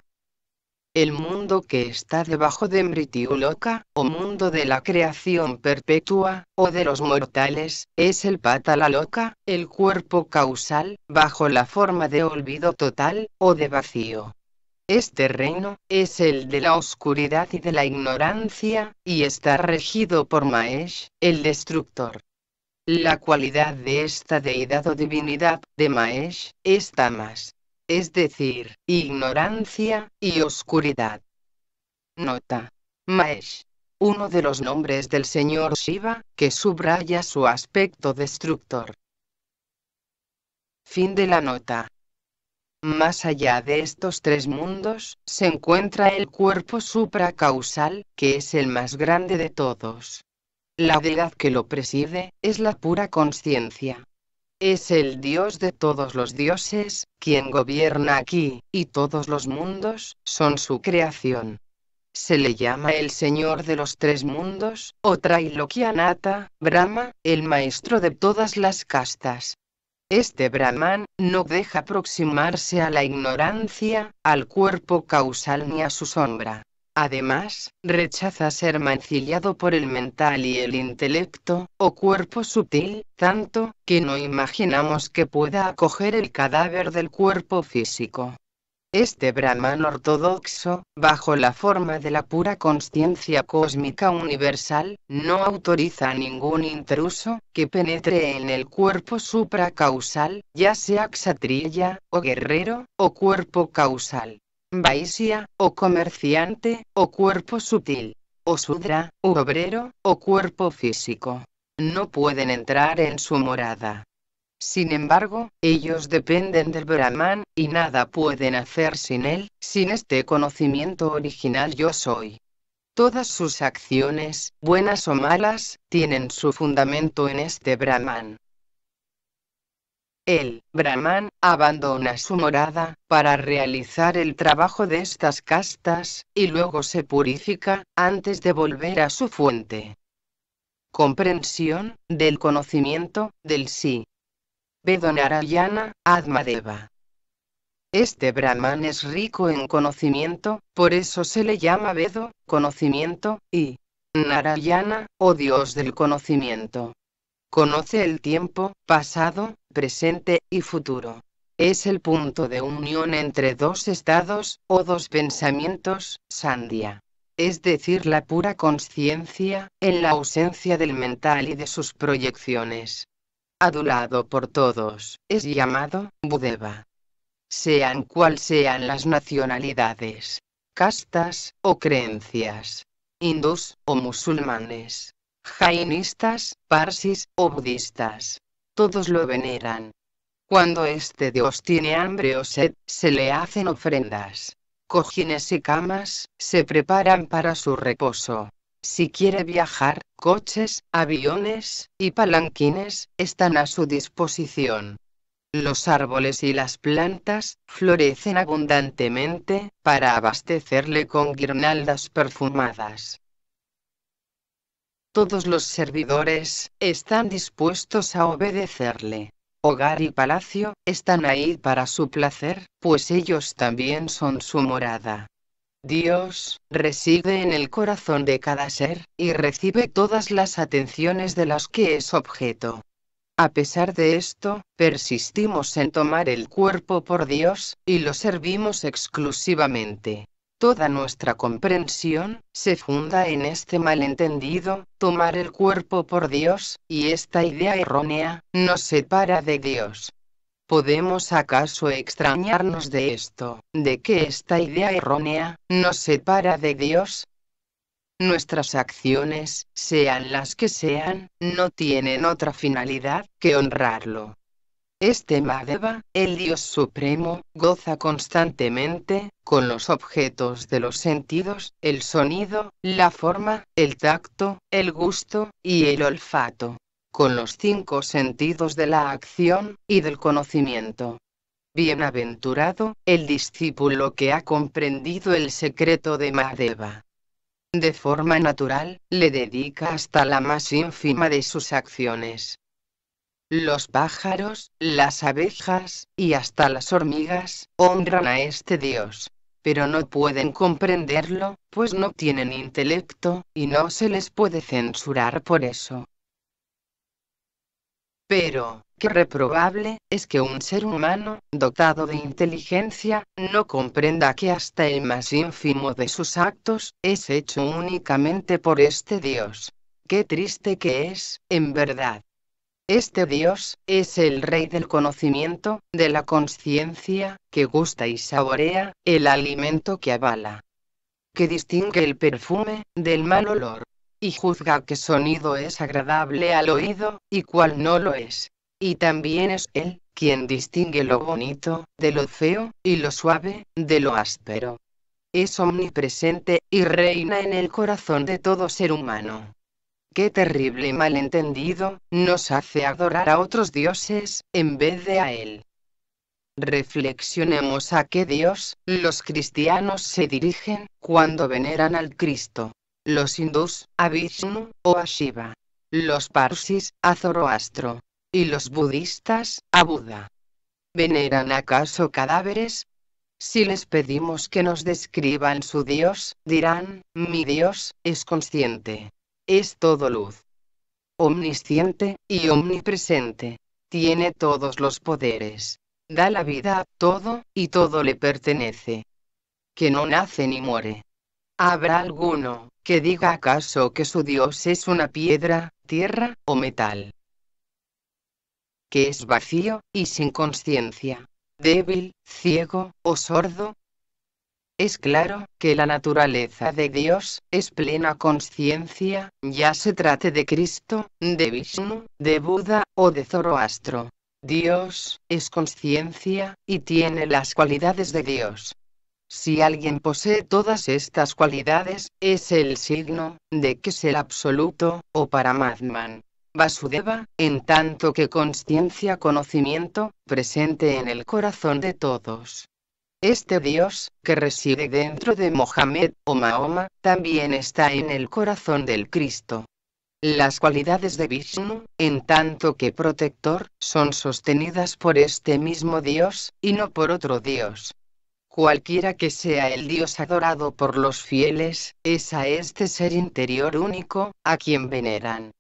El mundo que está debajo de Mritiuloka, o mundo de la creación perpetua, o de los mortales, es el Patala-loka, el cuerpo causal, bajo la forma de olvido total, o de vacío. Este reino es el de la oscuridad y de la ignorancia, y está regido por Maesh, el destructor. La cualidad de esta deidad o divinidad, de Maesh, es Tamas, es decir, ignorancia y oscuridad. Nota. Maesh. Uno de los nombres del señor Shiva, que subraya su aspecto destructor. Fin de la nota. Más allá de estos tres mundos, se encuentra el cuerpo supracausal, que es el más grande de todos. La deidad que lo preside, es la pura conciencia. Es el dios de todos los dioses, quien gobierna aquí, y todos los mundos, son su creación. Se le llama el Señor de los Tres Mundos, o Triloquianata, Brahma, el maestro de todas las castas. Este Brahman no deja aproximarse a la ignorancia, al cuerpo causal ni a su sombra. Además, rechaza ser mancillado por el mental y el intelecto, o cuerpo sutil, tanto, que no imaginamos que pueda acoger el cadáver del cuerpo físico. Este Brahman ortodoxo, bajo la forma de la pura conciencia cósmica universal, no autoriza a ningún intruso que penetre en el cuerpo supracausal, ya sea kshatriya, o guerrero, o cuerpo causal, vaisya, o comerciante, o cuerpo sutil, o sudra, o obrero, o cuerpo físico. No pueden entrar en su morada sin embargo, ellos dependen del Brahman, y nada pueden hacer sin él, sin este conocimiento original yo soy. Todas sus acciones, buenas o malas, tienen su fundamento en este Brahman. El Brahman abandona su morada para realizar el trabajo de estas castas, y luego se purifica antes de volver a su fuente. Comprensión del conocimiento del sí. NARAYANA, Admadeva. Este Brahman es rico en conocimiento, por eso se le llama Vedo, conocimiento, y Narayana, o oh Dios del conocimiento. Conoce el tiempo, pasado, presente y futuro. Es el punto de unión entre dos estados, o dos pensamientos, Sandhya. Es decir, la pura conciencia, en la ausencia del mental y de sus proyecciones adulado por todos, es llamado Budeva. Sean cual sean las nacionalidades, castas o creencias, hindús o musulmanes, jainistas, parsis o budistas, todos lo veneran. Cuando este dios tiene hambre o sed, se le hacen ofrendas. Cojines y camas se preparan para su reposo. Si quiere viajar, coches, aviones y palanquines están a su disposición. Los árboles y las plantas florecen abundantemente para abastecerle con guirnaldas perfumadas. Todos los servidores están dispuestos a obedecerle. Hogar y palacio están ahí para su placer, pues ellos también son su morada. Dios reside en el corazón de cada ser, y recibe todas las atenciones de las que es objeto. A pesar de esto, persistimos en tomar el cuerpo por Dios, y lo servimos exclusivamente. Toda nuestra comprensión se funda en este malentendido, tomar el cuerpo por Dios, y esta idea errónea nos separa de Dios. ¿Podemos acaso extrañarnos de esto, de que esta idea errónea nos separa de Dios? Nuestras acciones, sean las que sean, no tienen otra finalidad que honrarlo. Este Madeva, el Dios Supremo, goza constantemente, con los objetos de los sentidos, el sonido, la forma, el tacto, el gusto y el olfato con los cinco sentidos de la acción y del conocimiento. Bienaventurado, el discípulo que ha comprendido el secreto de Madeva. De forma natural, le dedica hasta la más ínfima de sus acciones. Los pájaros, las abejas, y hasta las hormigas, honran a este Dios. Pero no pueden comprenderlo, pues no tienen intelecto, y no se les puede censurar por eso. Pero, qué reprobable, es que un ser humano, dotado de inteligencia, no comprenda que hasta el más ínfimo de sus actos, es hecho únicamente por este Dios. Qué triste que es, en verdad. Este Dios, es el Rey del conocimiento, de la conciencia, que gusta y saborea, el alimento que avala. Que distingue el perfume, del mal olor y juzga qué sonido es agradable al oído, y cuál no lo es. Y también es Él, quien distingue lo bonito, de lo feo, y lo suave, de lo áspero. Es omnipresente, y reina en el corazón de todo ser humano. Qué terrible malentendido, nos hace adorar a otros dioses, en vez de a Él. Reflexionemos a qué Dios los cristianos se dirigen cuando veneran al Cristo los hindús, a Vishnu o a Shiva, los parsis, a Zoroastro, y los budistas, a Buda. ¿Veneran acaso cadáveres? Si les pedimos que nos describan su Dios, dirán, mi Dios es consciente, es todo luz, omnisciente y omnipresente, tiene todos los poderes, da la vida a todo y todo le pertenece, que no nace ni muere. ¿Habrá alguno que diga acaso que su Dios es una piedra, tierra o metal. Que es vacío, y sin conciencia, débil, ciego o sordo. Es claro que la naturaleza de Dios es plena conciencia, ya se trate de Cristo, de Vishnu, de Buda o de Zoroastro. Dios es conciencia, y tiene las cualidades de Dios. Si alguien posee todas estas cualidades, es el signo de que es el absoluto, o para Madman. Vasudeva, en tanto que conciencia conocimiento, presente en el corazón de todos. Este Dios, que reside dentro de Mohammed, o Mahoma, también está en el corazón del Cristo. Las cualidades de Vishnu, en tanto que protector, son sostenidas por este mismo Dios, y no por otro Dios cualquiera que sea el Dios adorado por los fieles, es a este ser interior único, a quien veneran.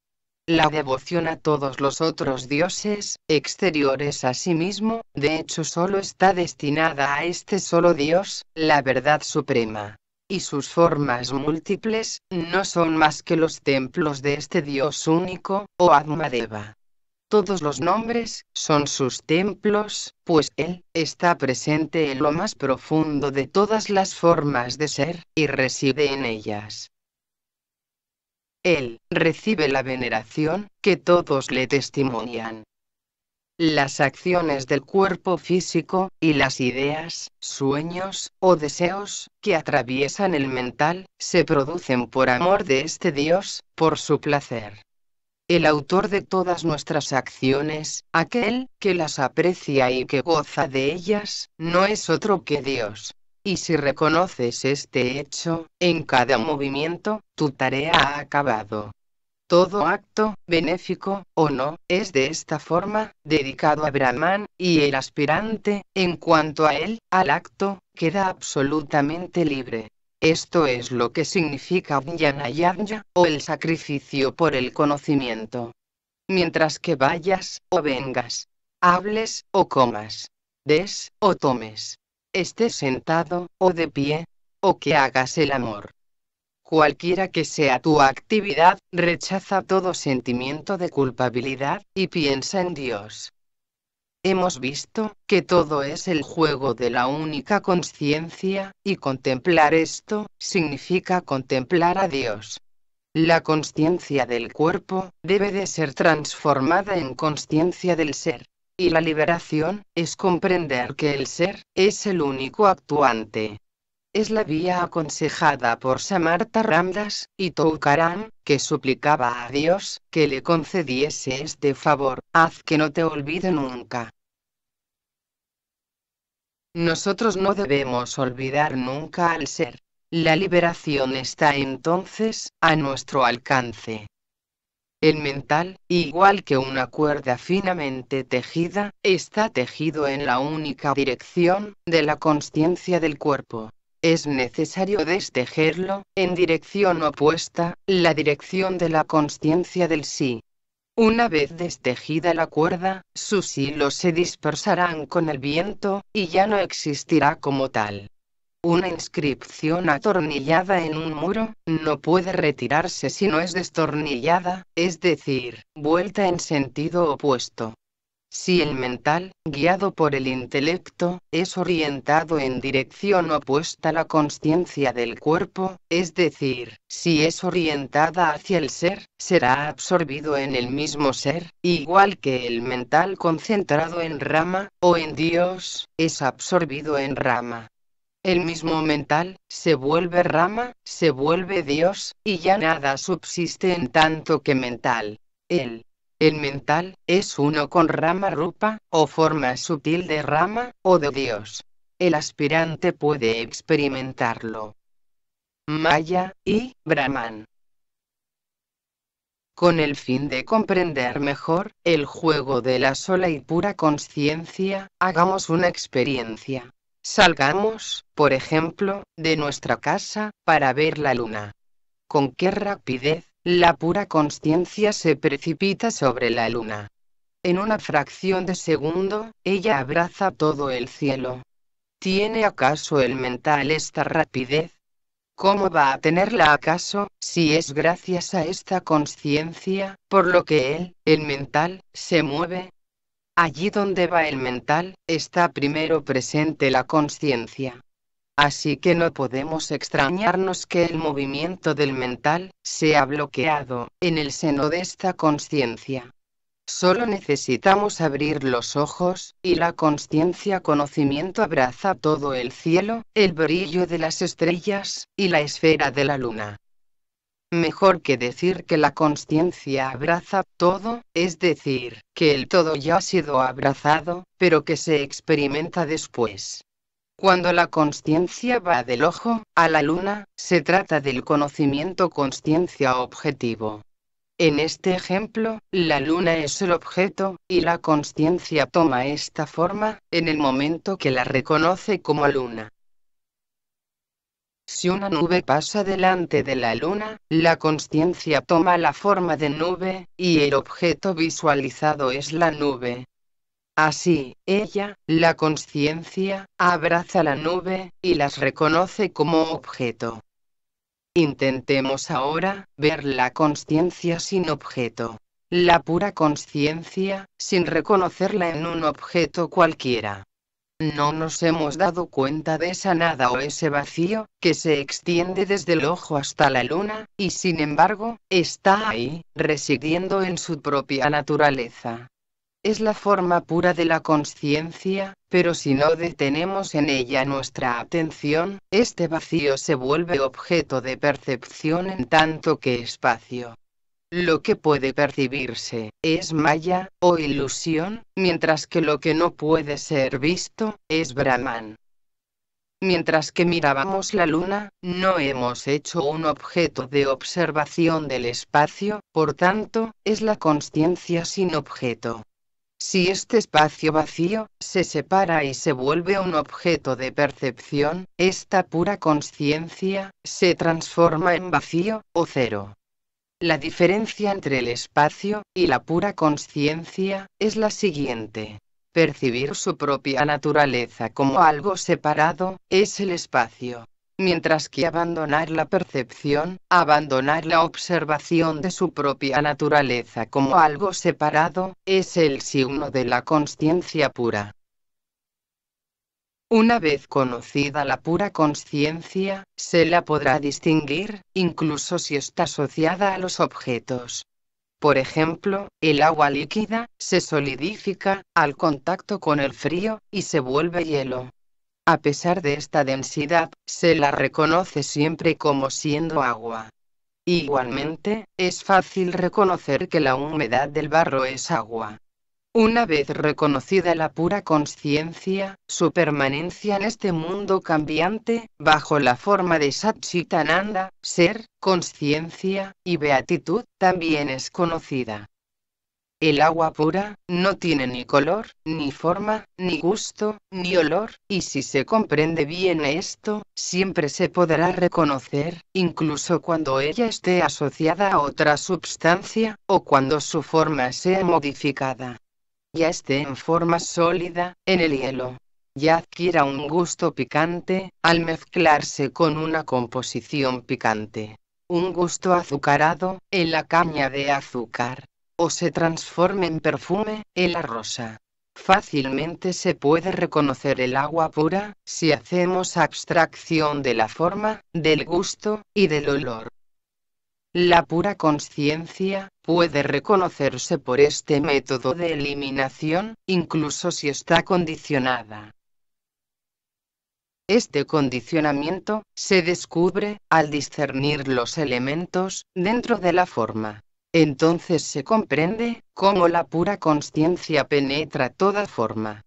La devoción a todos los otros dioses, exteriores a sí mismo, de hecho solo está destinada a este solo Dios, la verdad suprema. Y sus formas múltiples, no son más que los templos de este Dios único, o oh Admadeva. Todos los nombres son sus templos, pues Él está presente en lo más profundo de todas las formas de ser, y reside en ellas. Él recibe la veneración que todos le testimonian. Las acciones del cuerpo físico, y las ideas, sueños o deseos que atraviesan el mental, se producen por amor de este Dios, por su placer el autor de todas nuestras acciones, aquel que las aprecia y que goza de ellas, no es otro que Dios. Y si reconoces este hecho, en cada movimiento, tu tarea ha acabado. Todo acto, benéfico o no, es de esta forma, dedicado a Brahman, y el aspirante, en cuanto a él, al acto, queda absolutamente libre. Esto es lo que significa Vyanayanya, o el sacrificio por el conocimiento. Mientras que vayas, o vengas, hables, o comas, des, o tomes, estés sentado, o de pie, o que hagas el amor. Cualquiera que sea tu actividad, rechaza todo sentimiento de culpabilidad, y piensa en Dios hemos visto que todo es el juego de la única conciencia, y contemplar esto, significa contemplar a Dios. La conciencia del cuerpo debe de ser transformada en conciencia del ser. Y la liberación es comprender que el ser es el único actuante. Es la vía aconsejada por Samartha Ramdas y Toukaram, que suplicaba a Dios que le concediese este favor, haz que no te olvide nunca. Nosotros no debemos olvidar nunca al ser. La liberación está entonces a nuestro alcance. El mental, igual que una cuerda finamente tejida, está tejido en la única dirección, de la conciencia del cuerpo. Es necesario destejerlo, en dirección opuesta, la dirección de la conciencia del sí. Una vez destejida la cuerda, sus hilos se dispersarán con el viento, y ya no existirá como tal. Una inscripción atornillada en un muro, no puede retirarse si no es destornillada, es decir, vuelta en sentido opuesto. Si el mental, guiado por el intelecto, es orientado en dirección opuesta a la conciencia del cuerpo, es decir, si es orientada hacia el ser, será absorbido en el mismo ser, igual que el mental concentrado en rama, o en Dios, es absorbido en rama. El mismo mental, se vuelve rama, se vuelve Dios, y ya nada subsiste en tanto que mental. El el mental, es uno con rama rupa, o forma sutil de rama, o de Dios. El aspirante puede experimentarlo. Maya, y Brahman. Con el fin de comprender mejor el juego de la sola y pura conciencia, hagamos una experiencia. Salgamos, por ejemplo, de nuestra casa, para ver la luna. Con qué rapidez la pura conciencia se precipita sobre la luna. En una fracción de segundo, ella abraza todo el cielo. ¿Tiene acaso el mental esta rapidez? ¿Cómo va a tenerla acaso, si es gracias a esta conciencia, por lo que él, el mental, se mueve? Allí donde va el mental, está primero presente la conciencia. Así que no podemos extrañarnos que el movimiento del mental sea bloqueado en el seno de esta conciencia. Solo necesitamos abrir los ojos, y la conciencia conocimiento abraza todo el cielo, el brillo de las estrellas, y la esfera de la luna. Mejor que decir que la conciencia abraza todo, es decir, que el todo ya ha sido abrazado, pero que se experimenta después. Cuando la conciencia va del ojo a la luna, se trata del conocimiento conciencia objetivo. En este ejemplo, la luna es el objeto, y la conciencia toma esta forma, en el momento que la reconoce como luna. Si una nube pasa delante de la luna, la conciencia toma la forma de nube, y el objeto visualizado es la nube, Así, ella, la conciencia, abraza la nube, y las reconoce como objeto. Intentemos ahora, ver la conciencia sin objeto. La pura conciencia, sin reconocerla en un objeto cualquiera. No nos hemos dado cuenta de esa nada o ese vacío, que se extiende desde el ojo hasta la luna, y sin embargo, está ahí, residiendo en su propia naturaleza es la forma pura de la conciencia, pero si no detenemos en ella nuestra atención, este vacío se vuelve objeto de percepción en tanto que espacio. Lo que puede percibirse es maya o ilusión, mientras que lo que no puede ser visto es Brahman. Mientras que mirábamos la luna, no hemos hecho un objeto de observación del espacio, por tanto, es la conciencia sin objeto. Si este espacio vacío se separa y se vuelve un objeto de percepción, esta pura conciencia se transforma en vacío o cero. La diferencia entre el espacio y la pura conciencia es la siguiente. Percibir su propia naturaleza como algo separado es el espacio mientras que abandonar la percepción, abandonar la observación de su propia naturaleza como algo separado, es el signo de la conciencia pura. Una vez conocida la pura conciencia, se la podrá distinguir, incluso si está asociada a los objetos. Por ejemplo, el agua líquida se solidifica al contacto con el frío y se vuelve hielo. A pesar de esta densidad, se la reconoce siempre como siendo agua. Igualmente, es fácil reconocer que la humedad del barro es agua. Una vez reconocida la pura conciencia, su permanencia en este mundo cambiante, bajo la forma de Satchitananda, ser, conciencia y beatitud, también es conocida. El agua pura, no tiene ni color, ni forma, ni gusto, ni olor, y si se comprende bien esto, siempre se podrá reconocer, incluso cuando ella esté asociada a otra sustancia, o cuando su forma sea modificada. Ya esté en forma sólida, en el hielo. Ya adquiera un gusto picante, al mezclarse con una composición picante. Un gusto azucarado, en la caña de azúcar o se transforma en perfume, en la rosa. Fácilmente se puede reconocer el agua pura, si hacemos abstracción de la forma, del gusto, y del olor. La pura conciencia puede reconocerse por este método de eliminación, incluso si está condicionada. Este condicionamiento se descubre al discernir los elementos dentro de la forma entonces se comprende cómo la pura conciencia penetra toda forma.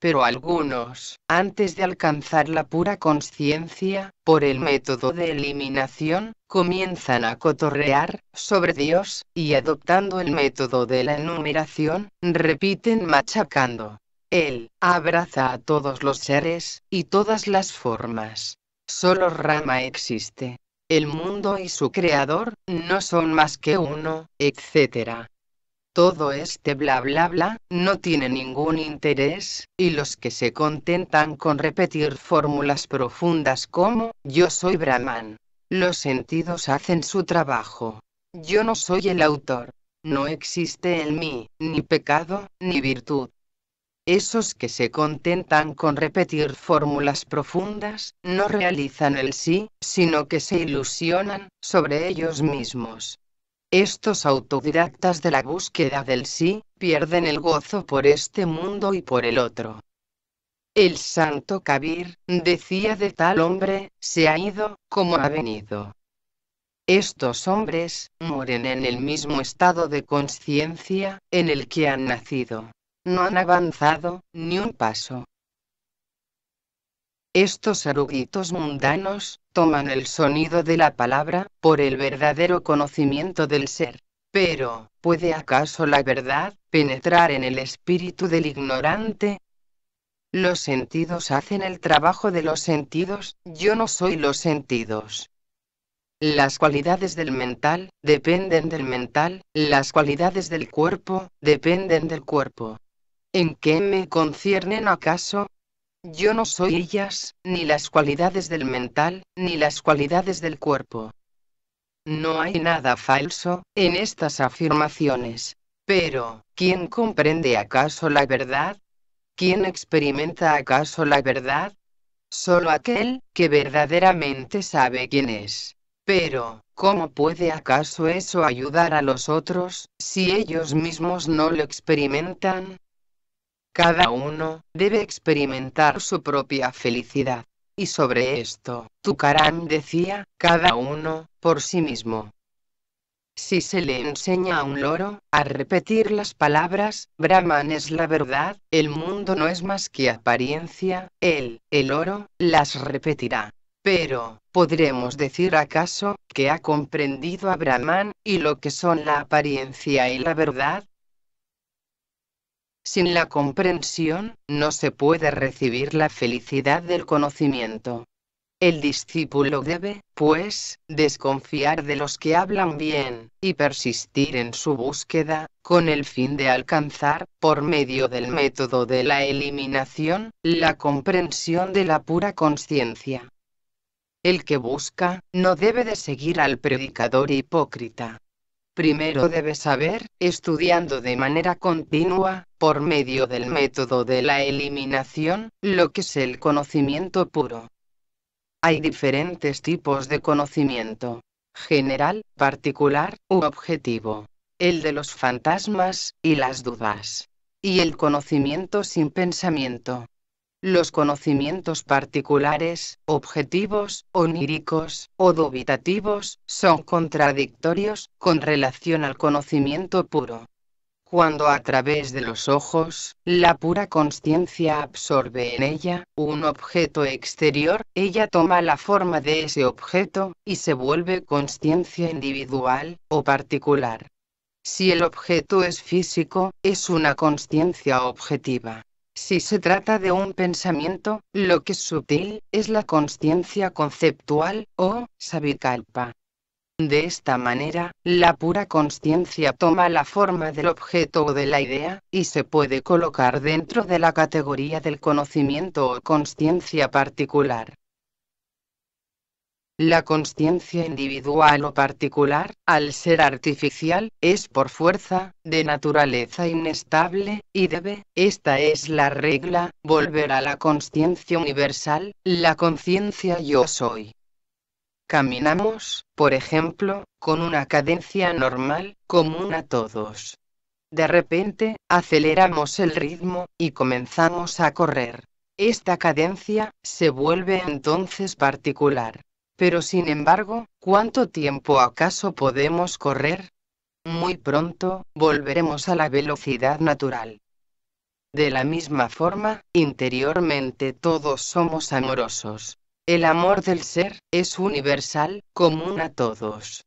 Pero algunos, antes de alcanzar la pura conciencia, por el método de eliminación, comienzan a cotorrear sobre Dios, y adoptando el método de la enumeración, repiten machacando. Él abraza a todos los seres, y todas las formas. Solo Rama existe el mundo y su creador, no son más que uno, etc. Todo este bla bla bla, no tiene ningún interés, y los que se contentan con repetir fórmulas profundas como, yo soy Brahman. Los sentidos hacen su trabajo. Yo no soy el autor. No existe en mí, ni pecado, ni virtud. Esos que se contentan con repetir fórmulas profundas, no realizan el sí, sino que se ilusionan sobre ellos mismos. Estos autodidactas de la búsqueda del sí, pierden el gozo por este mundo y por el otro. El santo Kabir decía de tal hombre, se ha ido como ha venido. Estos hombres mueren en el mismo estado de conciencia en el que han nacido no han avanzado, ni un paso. Estos eruditos mundanos, toman el sonido de la palabra, por el verdadero conocimiento del ser. Pero, ¿puede acaso la verdad, penetrar en el espíritu del ignorante? Los sentidos hacen el trabajo de los sentidos, yo no soy los sentidos. Las cualidades del mental, dependen del mental, las cualidades del cuerpo, dependen del cuerpo. ¿En qué me conciernen acaso? Yo no soy ellas, ni las cualidades del mental, ni las cualidades del cuerpo. No hay nada falso en estas afirmaciones. Pero, ¿quién comprende acaso la verdad? ¿Quién experimenta acaso la verdad? Solo aquel que verdaderamente sabe quién es. Pero, ¿cómo puede acaso eso ayudar a los otros si ellos mismos no lo experimentan? Cada uno debe experimentar su propia felicidad. Y sobre esto, Tukaram decía, cada uno, por sí mismo. Si se le enseña a un loro a repetir las palabras, Brahman es la verdad, el mundo no es más que apariencia, él, el loro, las repetirá. Pero, ¿podremos decir acaso que ha comprendido a Brahman y lo que son la apariencia y la verdad? Sin la comprensión, no se puede recibir la felicidad del conocimiento. El discípulo debe, pues, desconfiar de los que hablan bien, y persistir en su búsqueda, con el fin de alcanzar, por medio del método de la eliminación, la comprensión de la pura conciencia. El que busca, no debe de seguir al predicador hipócrita primero debes saber, estudiando de manera continua, por medio del método de la eliminación, lo que es el conocimiento puro. Hay diferentes tipos de conocimiento. General, particular, u objetivo. El de los fantasmas, y las dudas. Y el conocimiento sin pensamiento los conocimientos particulares, objetivos, oníricos, o dubitativos, son contradictorios, con relación al conocimiento puro. Cuando a través de los ojos, la pura conciencia absorbe en ella un objeto exterior, ella toma la forma de ese objeto, y se vuelve conciencia individual, o particular. Si el objeto es físico, es una conciencia objetiva. Si se trata de un pensamiento, lo que es sutil, es la conciencia conceptual, o sabikalpa. De esta manera, la pura conciencia toma la forma del objeto o de la idea, y se puede colocar dentro de la categoría del conocimiento o conciencia particular. La consciencia individual o particular, al ser artificial, es por fuerza, de naturaleza inestable, y debe, esta es la regla, volver a la consciencia universal, la conciencia yo soy. Caminamos, por ejemplo, con una cadencia normal, común a todos. De repente, aceleramos el ritmo, y comenzamos a correr. Esta cadencia, se vuelve entonces particular. Pero sin embargo, ¿cuánto tiempo acaso podemos correr? Muy pronto, volveremos a la velocidad natural. De la misma forma, interiormente todos somos amorosos. El amor del ser es universal, común a todos.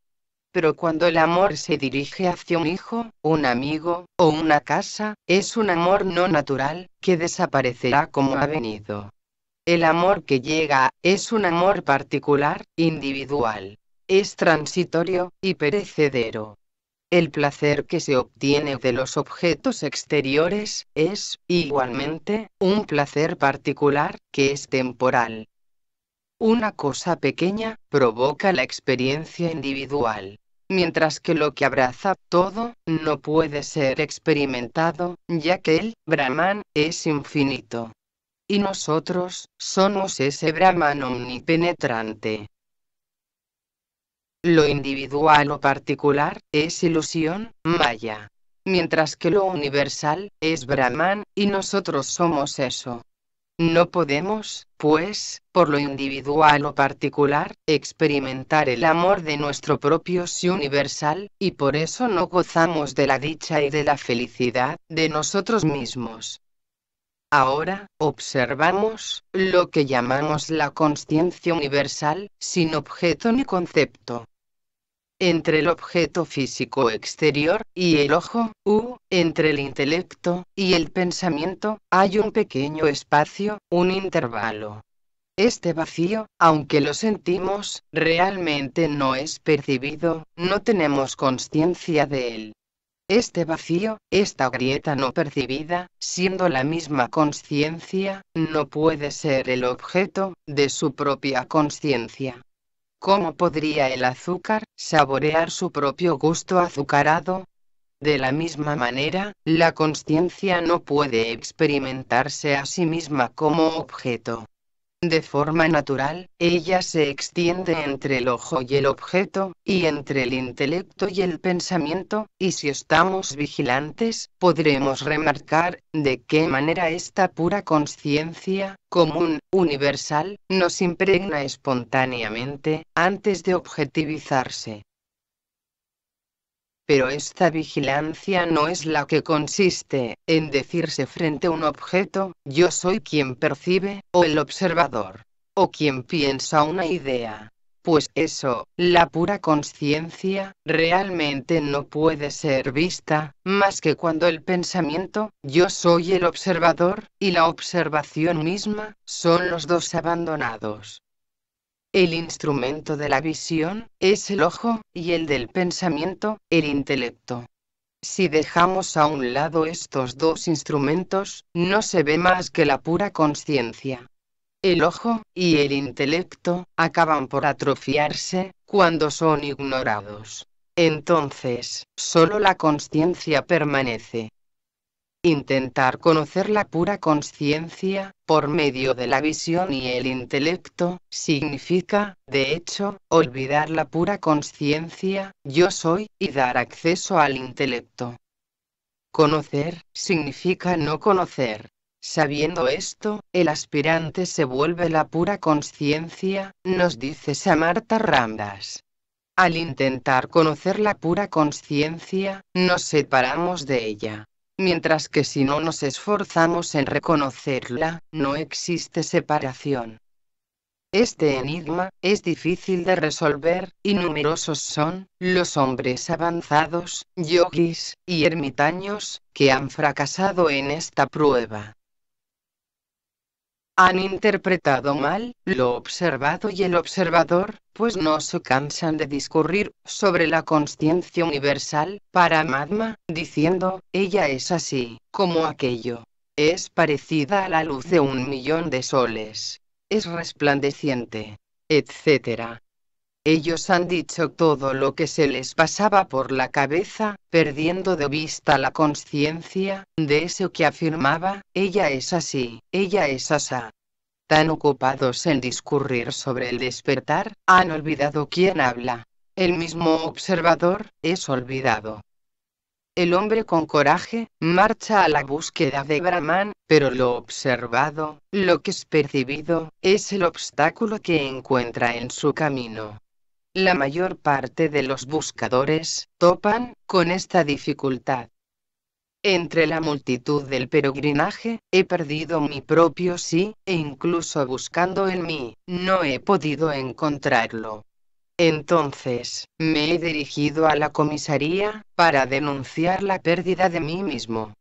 Pero cuando el amor se dirige hacia un hijo, un amigo, o una casa, es un amor no natural, que desaparecerá como ha venido. El amor que llega es un amor particular, individual. Es transitorio y perecedero. El placer que se obtiene de los objetos exteriores es, igualmente, un placer particular, que es temporal. Una cosa pequeña provoca la experiencia individual, mientras que lo que abraza todo no puede ser experimentado, ya que el Brahman es infinito y nosotros, somos ese Brahman omnipenetrante. Lo individual o particular es ilusión, maya, mientras que lo universal es Brahman y nosotros somos eso. No podemos, pues, por lo individual o particular, experimentar el amor de nuestro propio si universal, y por eso no gozamos de la dicha y de la felicidad de nosotros mismos. Ahora, observamos, lo que llamamos la conciencia universal, sin objeto ni concepto. Entre el objeto físico exterior, y el ojo, u, entre el intelecto, y el pensamiento, hay un pequeño espacio, un intervalo. Este vacío, aunque lo sentimos, realmente no es percibido, no tenemos conciencia de él. Este vacío, esta grieta no percibida, siendo la misma conciencia, no puede ser el objeto de su propia conciencia. ¿Cómo podría el azúcar saborear su propio gusto azucarado? De la misma manera, la conciencia no puede experimentarse a sí misma como objeto. De forma natural, ella se extiende entre el ojo y el objeto, y entre el intelecto y el pensamiento, y si estamos vigilantes, podremos remarcar de qué manera esta pura conciencia, común, universal, nos impregna espontáneamente, antes de objetivizarse pero esta vigilancia no es la que consiste en decirse frente a un objeto, yo soy quien percibe, o el observador, o quien piensa una idea. Pues eso, la pura conciencia, realmente no puede ser vista, más que cuando el pensamiento, yo soy el observador, y la observación misma, son los dos abandonados. El instrumento de la visión es el ojo, y el del pensamiento, el intelecto. Si dejamos a un lado estos dos instrumentos, no se ve más que la pura conciencia. El ojo y el intelecto acaban por atrofiarse cuando son ignorados. Entonces, solo la conciencia permanece. Intentar conocer la pura conciencia, por medio de la visión y el intelecto, significa, de hecho, olvidar la pura conciencia, yo soy, y dar acceso al intelecto. Conocer, significa no conocer. Sabiendo esto, el aspirante se vuelve la pura conciencia, nos dice Samarta Ramdas. Al intentar conocer la pura conciencia, nos separamos de ella mientras que si no nos esforzamos en reconocerla, no existe separación. Este enigma es difícil de resolver, y numerosos son los hombres avanzados, yogis y ermitaños que han fracasado en esta prueba. Han interpretado mal lo observado y el observador, pues no se cansan de discurrir sobre la conciencia universal, para Madma, diciendo, ella es así, como aquello. Es parecida a la luz de un millón de soles. Es resplandeciente. Etcétera. Ellos han dicho todo lo que se les pasaba por la cabeza, perdiendo de vista la conciencia, de eso que afirmaba, ella es así, ella es asá. Tan ocupados en discurrir sobre el despertar, han olvidado quién habla. El mismo observador, es olvidado. El hombre con coraje, marcha a la búsqueda de Brahman, pero lo observado, lo que es percibido, es el obstáculo que encuentra en su camino. La mayor parte de los buscadores topan con esta dificultad. Entre la multitud del peregrinaje, he perdido mi propio sí, e incluso buscando en mí, no he podido encontrarlo. Entonces, me he dirigido a la comisaría, para denunciar la pérdida de mí mismo.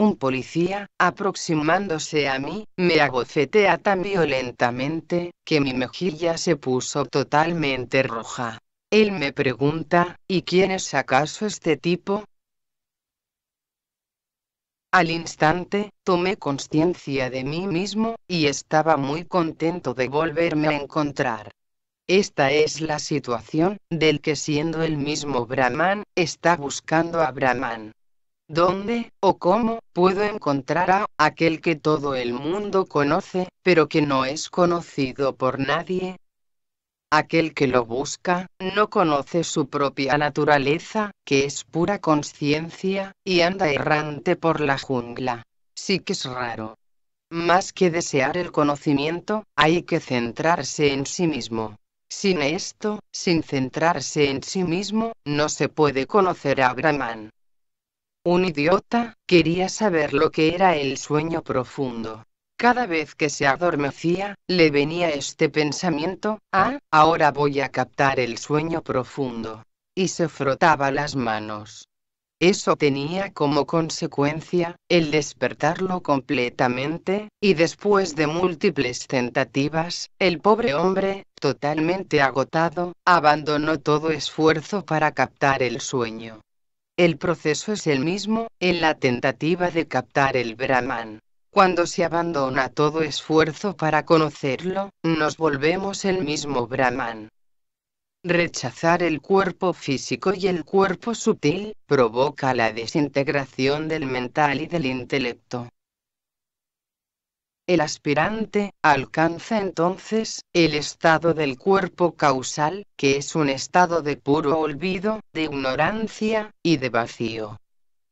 Un policía, aproximándose a mí, me agofetea tan violentamente, que mi mejilla se puso totalmente roja. Él me pregunta, ¿y quién es acaso este tipo? Al instante, tomé conciencia de mí mismo, y estaba muy contento de volverme a encontrar. Esta es la situación, del que siendo el mismo Brahman, está buscando a Brahman. ¿Dónde o cómo puedo encontrar a aquel que todo el mundo conoce, pero que no es conocido por nadie? Aquel que lo busca, no conoce su propia naturaleza, que es pura conciencia, y anda errante por la jungla. Sí que es raro. Más que desear el conocimiento, hay que centrarse en sí mismo. Sin esto, sin centrarse en sí mismo, no se puede conocer a Brahman. Un idiota, quería saber lo que era el sueño profundo. Cada vez que se adormecía, le venía este pensamiento, ah, ahora voy a captar el sueño profundo. Y se frotaba las manos. Eso tenía como consecuencia, el despertarlo completamente, y después de múltiples tentativas, el pobre hombre, totalmente agotado, abandonó todo esfuerzo para captar el sueño. El proceso es el mismo, en la tentativa de captar el Brahman. Cuando se abandona todo esfuerzo para conocerlo, nos volvemos el mismo Brahman. Rechazar el cuerpo físico y el cuerpo sutil provoca la desintegración del mental y del intelecto. El aspirante alcanza entonces el estado del cuerpo causal, que es un estado de puro olvido, de ignorancia y de vacío.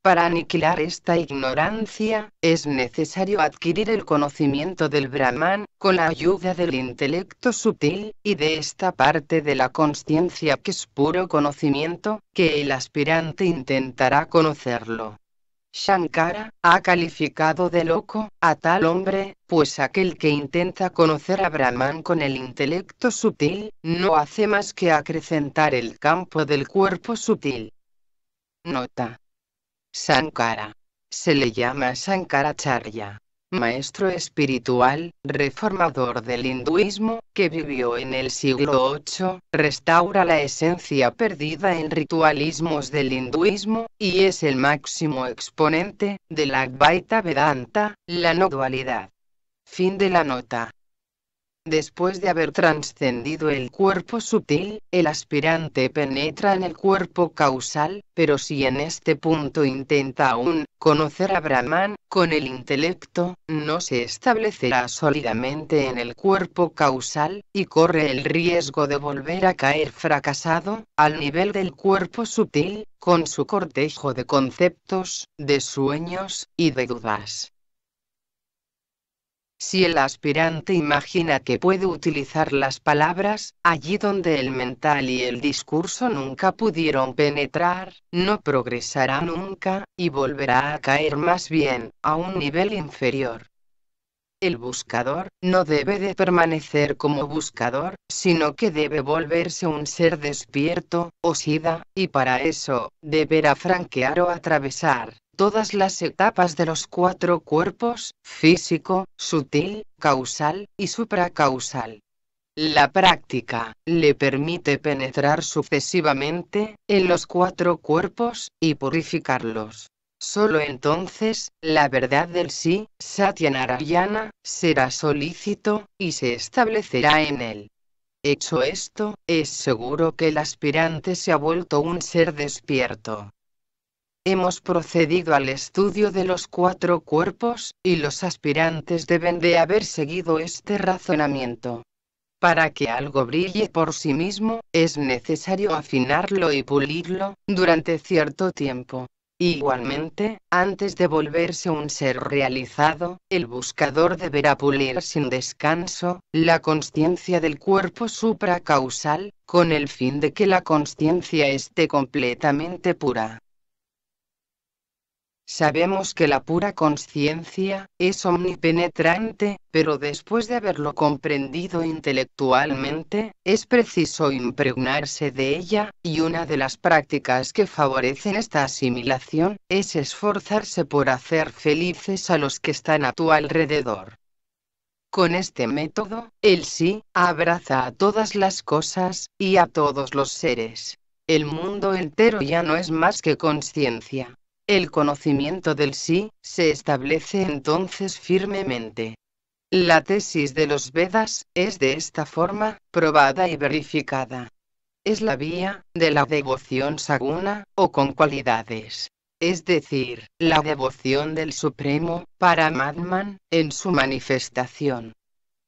Para aniquilar esta ignorancia, es necesario adquirir el conocimiento del Brahman, con la ayuda del intelecto sutil, y de esta parte de la conciencia que es puro conocimiento, que el aspirante intentará conocerlo. Shankara, ha calificado de loco a tal hombre, pues aquel que intenta conocer a Brahman con el intelecto sutil, no hace más que acrecentar el campo del cuerpo sutil. Nota. Shankara. Se le llama Shankaracharya maestro espiritual, reformador del hinduismo, que vivió en el siglo VIII, restaura la esencia perdida en ritualismos del hinduismo, y es el máximo exponente de la Advaita Vedanta, la no dualidad. Fin de la nota. Después de haber trascendido el cuerpo sutil, el aspirante penetra en el cuerpo causal, pero si en este punto intenta aún conocer a Brahman, con el intelecto, no se establecerá sólidamente en el cuerpo causal, y corre el riesgo de volver a caer fracasado, al nivel del cuerpo sutil, con su cortejo de conceptos, de sueños, y de dudas. Si el aspirante imagina que puede utilizar las palabras, allí donde el mental y el discurso nunca pudieron penetrar, no progresará nunca, y volverá a caer más bien, a un nivel inferior. El buscador no debe de permanecer como buscador, sino que debe volverse un ser despierto, o sida, y para eso, deberá franquear o atravesar, todas las etapas de los cuatro cuerpos, físico, sutil, causal y supracausal. La práctica le permite penetrar sucesivamente en los cuatro cuerpos y purificarlos. Solo entonces, la verdad del sí, Satyanarayana, será solícito, y se establecerá en él. Hecho esto, es seguro que el aspirante se ha vuelto un ser despierto hemos procedido al estudio de los cuatro cuerpos, y los aspirantes deben de haber seguido este razonamiento. Para que algo brille por sí mismo, es necesario afinarlo y pulirlo, durante cierto tiempo. Igualmente, antes de volverse un ser realizado, el buscador deberá pulir sin descanso la conciencia del cuerpo supracausal, con el fin de que la conciencia esté completamente pura. Sabemos que la pura conciencia es omnipenetrante, pero después de haberlo comprendido intelectualmente, es preciso impregnarse de ella, y una de las prácticas que favorecen esta asimilación es esforzarse por hacer felices a los que están a tu alrededor. Con este método, el sí abraza a todas las cosas y a todos los seres. El mundo entero ya no es más que conciencia. El conocimiento del sí se establece entonces firmemente. La tesis de los Vedas es de esta forma, probada y verificada. Es la vía de la devoción saguna o con cualidades es decir, la devoción del Supremo, para Madman, en su manifestación.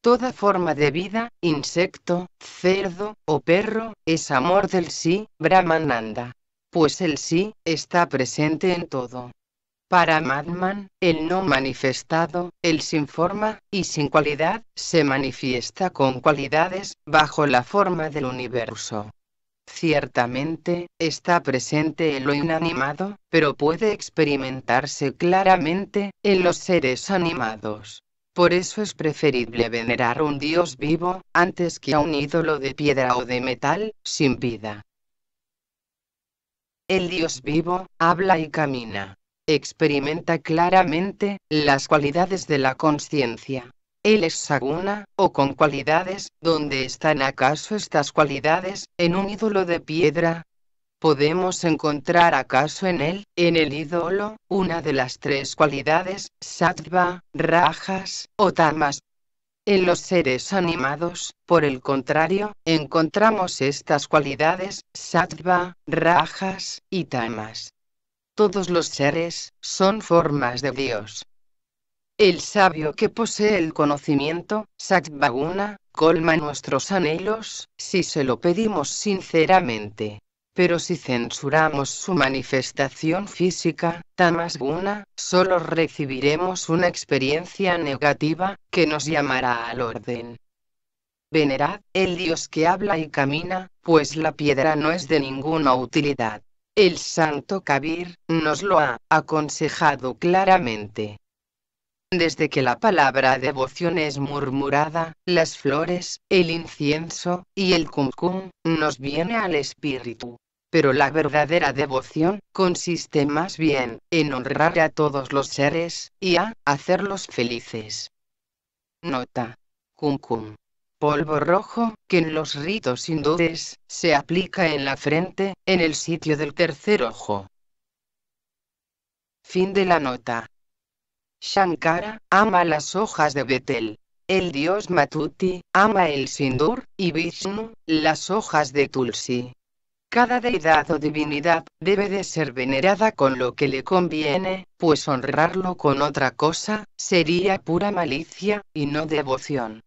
Toda forma de vida, insecto, cerdo o perro, es amor del sí, Brahmananda pues el sí está presente en todo. Para Madman, el no manifestado, el sin forma y sin cualidad, se manifiesta con cualidades, bajo la forma del universo. Ciertamente, está presente en lo inanimado, pero puede experimentarse claramente en los seres animados. Por eso es preferible venerar un dios vivo, antes que a un ídolo de piedra o de metal, sin vida. El Dios vivo, habla y camina. Experimenta claramente las cualidades de la conciencia. Él es Saguna, o con cualidades, ¿dónde están acaso estas cualidades, en un ídolo de piedra? ¿Podemos encontrar acaso en él, en el ídolo, una de las tres cualidades, sattva, rajas, o tamas, en los seres animados, por el contrario, encontramos estas cualidades, sattva, rajas y tamas. Todos los seres son formas de Dios. El sabio que posee el conocimiento, guna, colma nuestros anhelos, si se lo pedimos sinceramente pero si censuramos su manifestación física, Tamasguna, solo recibiremos una experiencia negativa, que nos llamará al orden. Venerad, el Dios que habla y camina, pues la piedra no es de ninguna utilidad. El santo Kabir, nos lo ha aconsejado claramente. Desde que la palabra devoción es murmurada, las flores, el incienso, y el cum nos viene al espíritu pero la verdadera devoción consiste más bien en honrar a todos los seres y a hacerlos felices. Nota. Cum Polvo rojo, que en los ritos hindúes se aplica en la frente, en el sitio del tercer ojo. Fin de la nota. Shankara ama las hojas de Betel. El dios Matuti ama el sindur y Vishnu, las hojas de Tulsi. Cada deidad o divinidad debe de ser venerada con lo que le conviene, pues honrarlo con otra cosa sería pura malicia, y no devoción.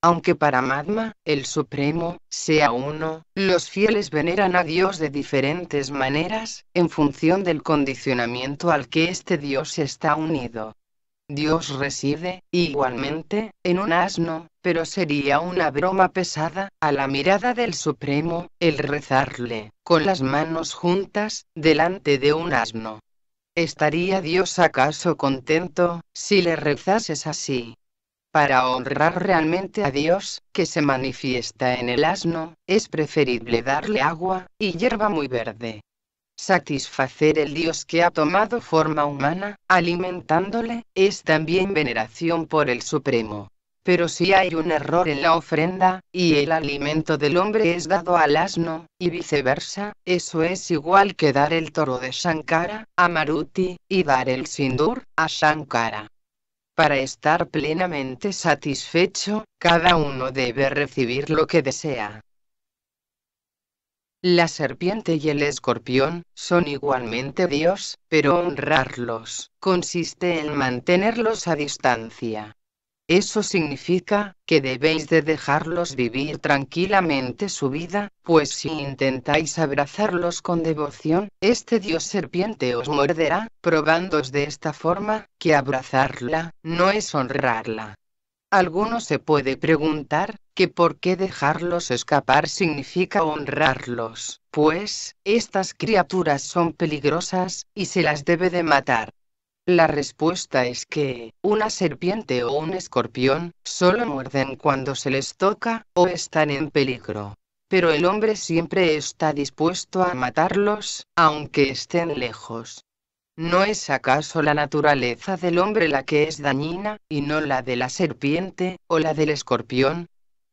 Aunque para Madma, el Supremo, sea uno, los fieles veneran a Dios de diferentes maneras, en función del condicionamiento al que este Dios está unido. Dios reside, igualmente, en un asno, pero sería una broma pesada, a la mirada del Supremo, el rezarle, con las manos juntas, delante de un asno. ¿Estaría Dios acaso contento si le rezases así? Para honrar realmente a Dios, que se manifiesta en el asno, es preferible darle agua y hierba muy verde. Satisfacer el Dios que ha tomado forma humana, alimentándole, es también veneración por el Supremo. Pero si hay un error en la ofrenda, y el alimento del hombre es dado al asno, y viceversa, eso es igual que dar el toro de Shankara, a Maruti, y dar el sindur, a Shankara. Para estar plenamente satisfecho, cada uno debe recibir lo que desea. La serpiente y el escorpión son igualmente Dios, pero honrarlos consiste en mantenerlos a distancia. Eso significa que debéis de dejarlos vivir tranquilamente su vida, pues si intentáis abrazarlos con devoción, este dios serpiente os morderá, probándos de esta forma, que abrazarla, no es honrarla. Alguno se puede preguntar, que por qué dejarlos escapar significa honrarlos, pues, estas criaturas son peligrosas, y se las debe de matar. La respuesta es que, una serpiente o un escorpión, solo muerden cuando se les toca, o están en peligro. Pero el hombre siempre está dispuesto a matarlos, aunque estén lejos. ¿No es acaso la naturaleza del hombre la que es dañina, y no la de la serpiente, o la del escorpión?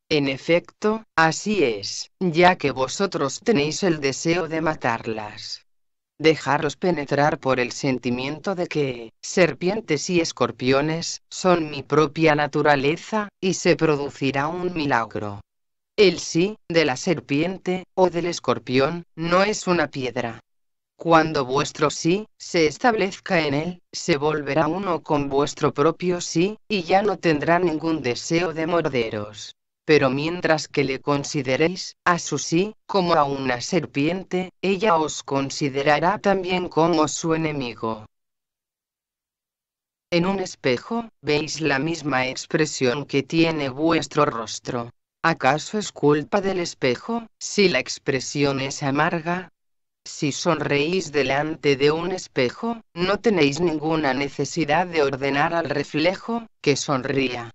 En efecto, así es, ya que vosotros tenéis el deseo de matarlas dejaros penetrar por el sentimiento de que, serpientes y escorpiones, son mi propia naturaleza, y se producirá un milagro. El sí, de la serpiente, o del escorpión, no es una piedra. Cuando vuestro sí se establezca en él, se volverá uno con vuestro propio sí, y ya no tendrá ningún deseo de morderos pero mientras que le consideréis, a Susi, como a una serpiente, ella os considerará también como su enemigo. En un espejo, veis la misma expresión que tiene vuestro rostro. ¿Acaso es culpa del espejo, si la expresión es amarga? Si sonreís delante de un espejo, no tenéis ninguna necesidad de ordenar al reflejo, que sonría.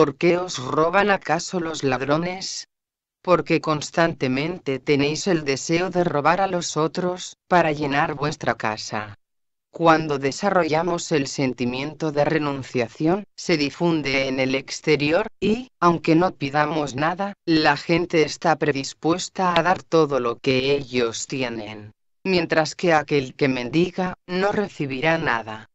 ¿Por qué os roban acaso los ladrones? Porque constantemente tenéis el deseo de robar a los otros, para llenar vuestra casa. Cuando desarrollamos el sentimiento de renunciación, se difunde en el exterior, y, aunque no pidamos nada, la gente está predispuesta a dar todo lo que ellos tienen. Mientras que aquel que mendiga, no recibirá nada.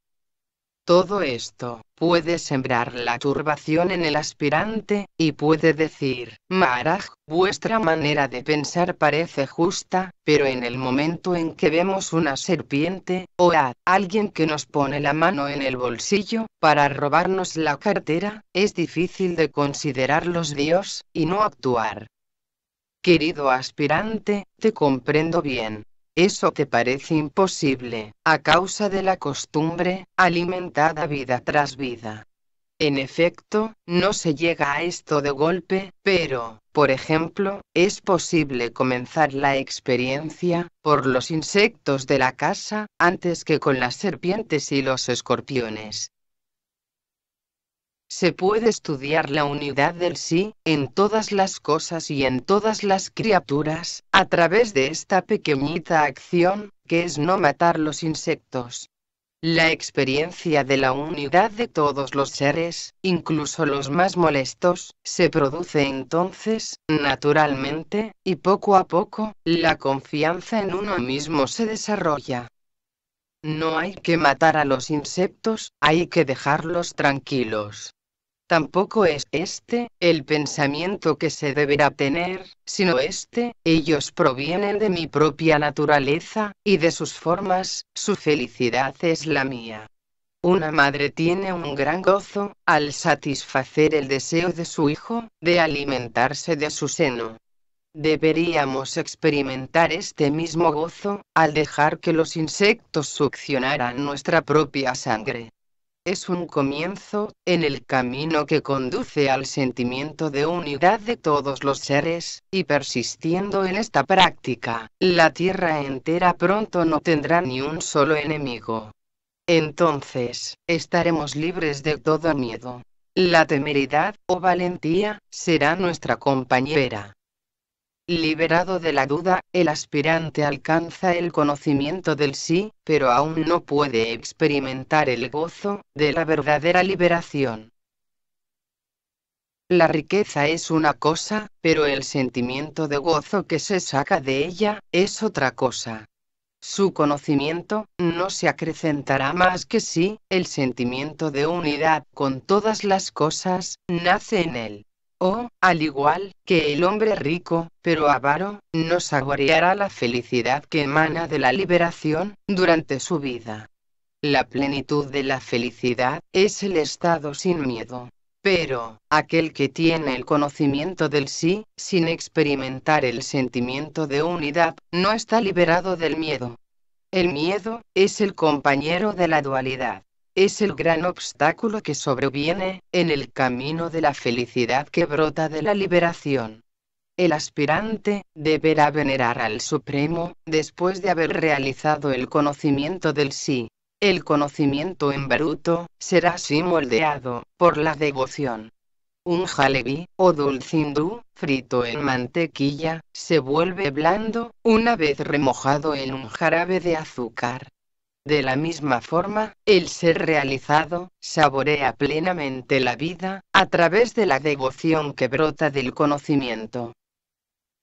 Todo esto puede sembrar la turbación en el aspirante, y puede decir, Maharaj, vuestra manera de pensar parece justa, pero en el momento en que vemos una serpiente, o a alguien que nos pone la mano en el bolsillo, para robarnos la cartera, es difícil de los Dios, y no actuar. Querido aspirante, te comprendo bien. Eso te parece imposible, a causa de la costumbre, alimentada vida tras vida. En efecto, no se llega a esto de golpe, pero, por ejemplo, es posible comenzar la experiencia, por los insectos de la casa, antes que con las serpientes y los escorpiones. Se puede estudiar la unidad del sí, en todas las cosas y en todas las criaturas, a través de esta pequeñita acción, que es no matar los insectos. La experiencia de la unidad de todos los seres, incluso los más molestos, se produce entonces, naturalmente, y poco a poco, la confianza en uno mismo se desarrolla. No hay que matar a los insectos, hay que dejarlos tranquilos. Tampoco es este el pensamiento que se deberá tener, sino este, ellos provienen de mi propia naturaleza, y de sus formas, su felicidad es la mía. Una madre tiene un gran gozo, al satisfacer el deseo de su hijo, de alimentarse de su seno. Deberíamos experimentar este mismo gozo, al dejar que los insectos succionaran nuestra propia sangre es un comienzo en el camino que conduce al sentimiento de unidad de todos los seres, y persistiendo en esta práctica, la tierra entera pronto no tendrá ni un solo enemigo. Entonces, estaremos libres de todo miedo. La temeridad o valentía será nuestra compañera. Liberado de la duda, el aspirante alcanza el conocimiento del sí, pero aún no puede experimentar el gozo de la verdadera liberación. La riqueza es una cosa, pero el sentimiento de gozo que se saca de ella es otra cosa. Su conocimiento no se acrecentará más que si el sentimiento de unidad con todas las cosas nace en él. O, oh, al igual que el hombre rico, pero avaro, no saboreará la felicidad que emana de la liberación durante su vida. La plenitud de la felicidad es el estado sin miedo. Pero, aquel que tiene el conocimiento del sí, sin experimentar el sentimiento de unidad, no está liberado del miedo. El miedo es el compañero de la dualidad es el gran obstáculo que sobreviene, en el camino de la felicidad que brota de la liberación. El aspirante deberá venerar al Supremo, después de haber realizado el conocimiento del sí. El conocimiento en bruto será así moldeado por la devoción. Un jalebi, o dulce frito en mantequilla, se vuelve blando, una vez remojado en un jarabe de azúcar. De la misma forma, el ser realizado, saborea plenamente la vida, a través de la devoción que brota del conocimiento.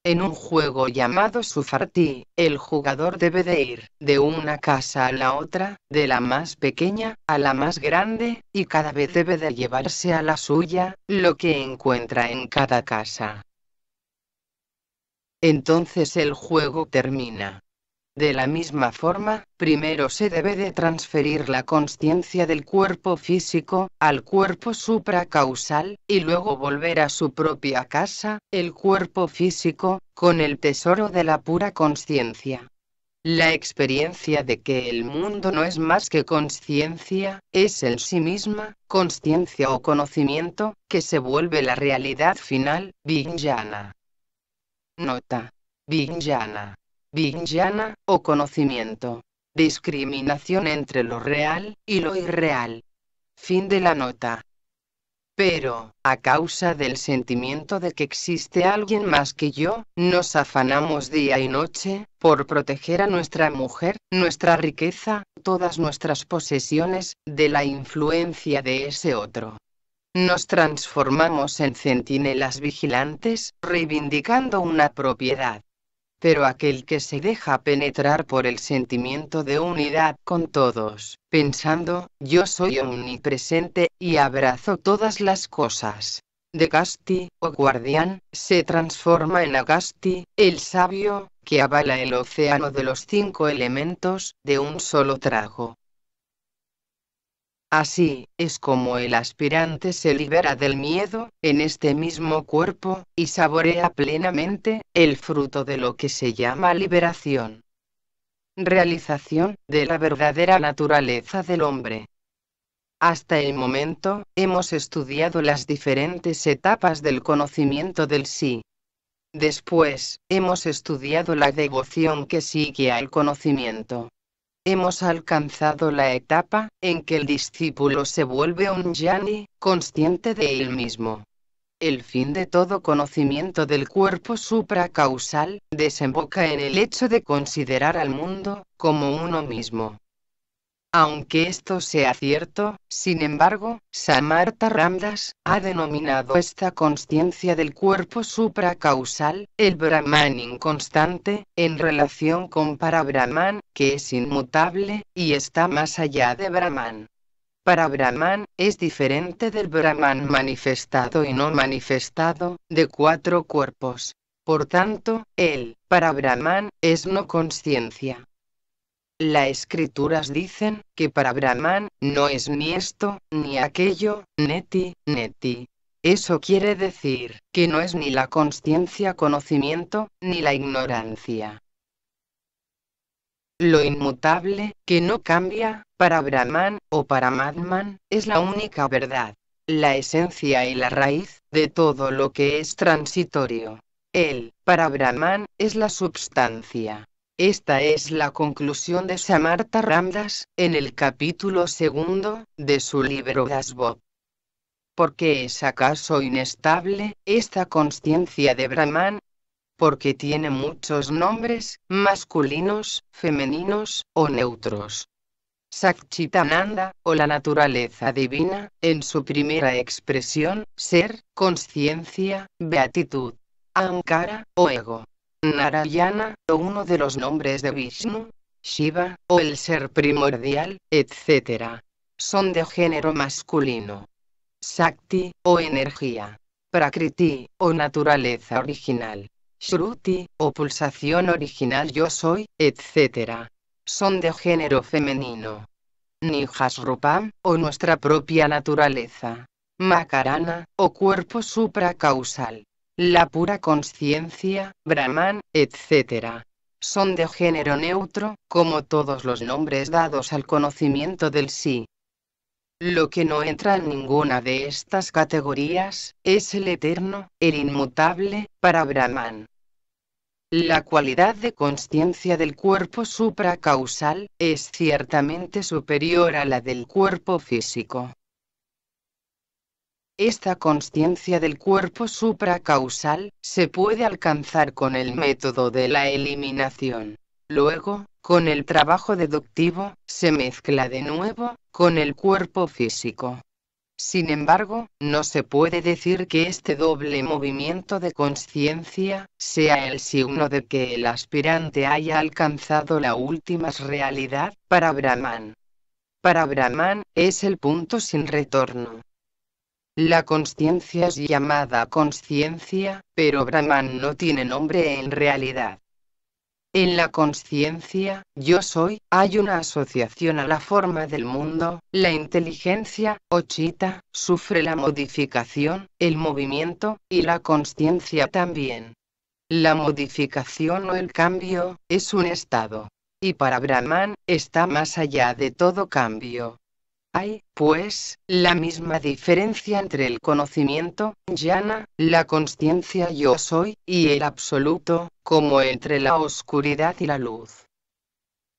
En un juego llamado Sufartí, el jugador debe de ir de una casa a la otra, de la más pequeña a la más grande, y cada vez debe de llevarse a la suya lo que encuentra en cada casa. Entonces el juego termina. De la misma forma, primero se debe de transferir la conciencia del cuerpo físico al cuerpo supracausal, y luego volver a su propia casa, el cuerpo físico, con el tesoro de la pura conciencia. La experiencia de que el mundo no es más que conciencia, es en sí misma, conciencia o conocimiento, que se vuelve la realidad final, Vijnana. Nota. Vijnana vinyana, o conocimiento. Discriminación entre lo real y lo irreal. Fin de la nota. Pero, a causa del sentimiento de que existe alguien más que yo, nos afanamos día y noche, por proteger a nuestra mujer, nuestra riqueza, todas nuestras posesiones, de la influencia de ese otro. Nos transformamos en centinelas vigilantes, reivindicando una propiedad, pero aquel que se deja penetrar por el sentimiento de unidad con todos, pensando, yo soy omnipresente, y abrazo todas las cosas. De Gasti o guardián, se transforma en Agasti, el sabio, que avala el océano de los cinco elementos, de un solo trago. Así, es como el aspirante se libera del miedo, en este mismo cuerpo, y saborea plenamente, el fruto de lo que se llama liberación. Realización, de la verdadera naturaleza del hombre. Hasta el momento, hemos estudiado las diferentes etapas del conocimiento del sí. Después, hemos estudiado la devoción que sigue al conocimiento hemos alcanzado la etapa en que el discípulo se vuelve un yani, consciente de él mismo. El fin de todo conocimiento del cuerpo supracausal desemboca en el hecho de considerar al mundo como uno mismo. Aunque esto sea cierto, sin embargo, Samartha Ramdas ha denominado esta conciencia del cuerpo supracausal, el Brahman inconstante, en relación con Parabrahman, que es inmutable, y está más allá de Brahman. Para Brahman, es diferente del Brahman manifestado y no manifestado, de cuatro cuerpos. Por tanto, el, para Brahman, es no conciencia. Las escrituras dicen que para Brahman no es ni esto, ni aquello, neti, neti. Eso quiere decir que no es ni la consciencia conocimiento, ni la ignorancia. Lo inmutable, que no cambia, para Brahman o para Madman, es la única verdad, la esencia y la raíz de todo lo que es transitorio. Él, para Brahman, es la substancia. Esta es la conclusión de Samartha Ramdas, en el capítulo segundo, de su libro Dasbop. ¿Por qué es acaso inestable esta conciencia de Brahman? Porque tiene muchos nombres, masculinos, femeninos o neutros. Sakchitananda, o la naturaleza divina, en su primera expresión, ser, conciencia, beatitud. Ankara, o ego Narayana, o uno de los nombres de Vishnu, Shiva, o el ser primordial, etc. Son de género masculino. Sakti, o energía. Prakriti, o naturaleza original. Shruti, o pulsación original yo soy, etc. Son de género femenino. Nihasrupam, o nuestra propia naturaleza. Makarana, o cuerpo supracausal la pura conciencia, Brahman, etc. Son de género neutro, como todos los nombres dados al conocimiento del sí. Lo que no entra en ninguna de estas categorías es el eterno, el inmutable, para Brahman. La cualidad de conciencia del cuerpo supracausal es ciertamente superior a la del cuerpo físico, esta consciencia del cuerpo supracausal se puede alcanzar con el método de la eliminación. Luego, con el trabajo deductivo, se mezcla de nuevo con el cuerpo físico. Sin embargo, no se puede decir que este doble movimiento de conciencia sea el signo de que el aspirante haya alcanzado la última realidad para Brahman. Para Brahman es el punto sin retorno. La consciencia es llamada consciencia, pero Brahman no tiene nombre en realidad. En la consciencia, yo soy, hay una asociación a la forma del mundo, la inteligencia, ochita, sufre la modificación, el movimiento, y la consciencia también. La modificación o el cambio, es un estado. Y para Brahman, está más allá de todo cambio. Hay, pues, la misma diferencia entre el conocimiento, llana, la conciencia yo soy, y el absoluto, como entre la oscuridad y la luz.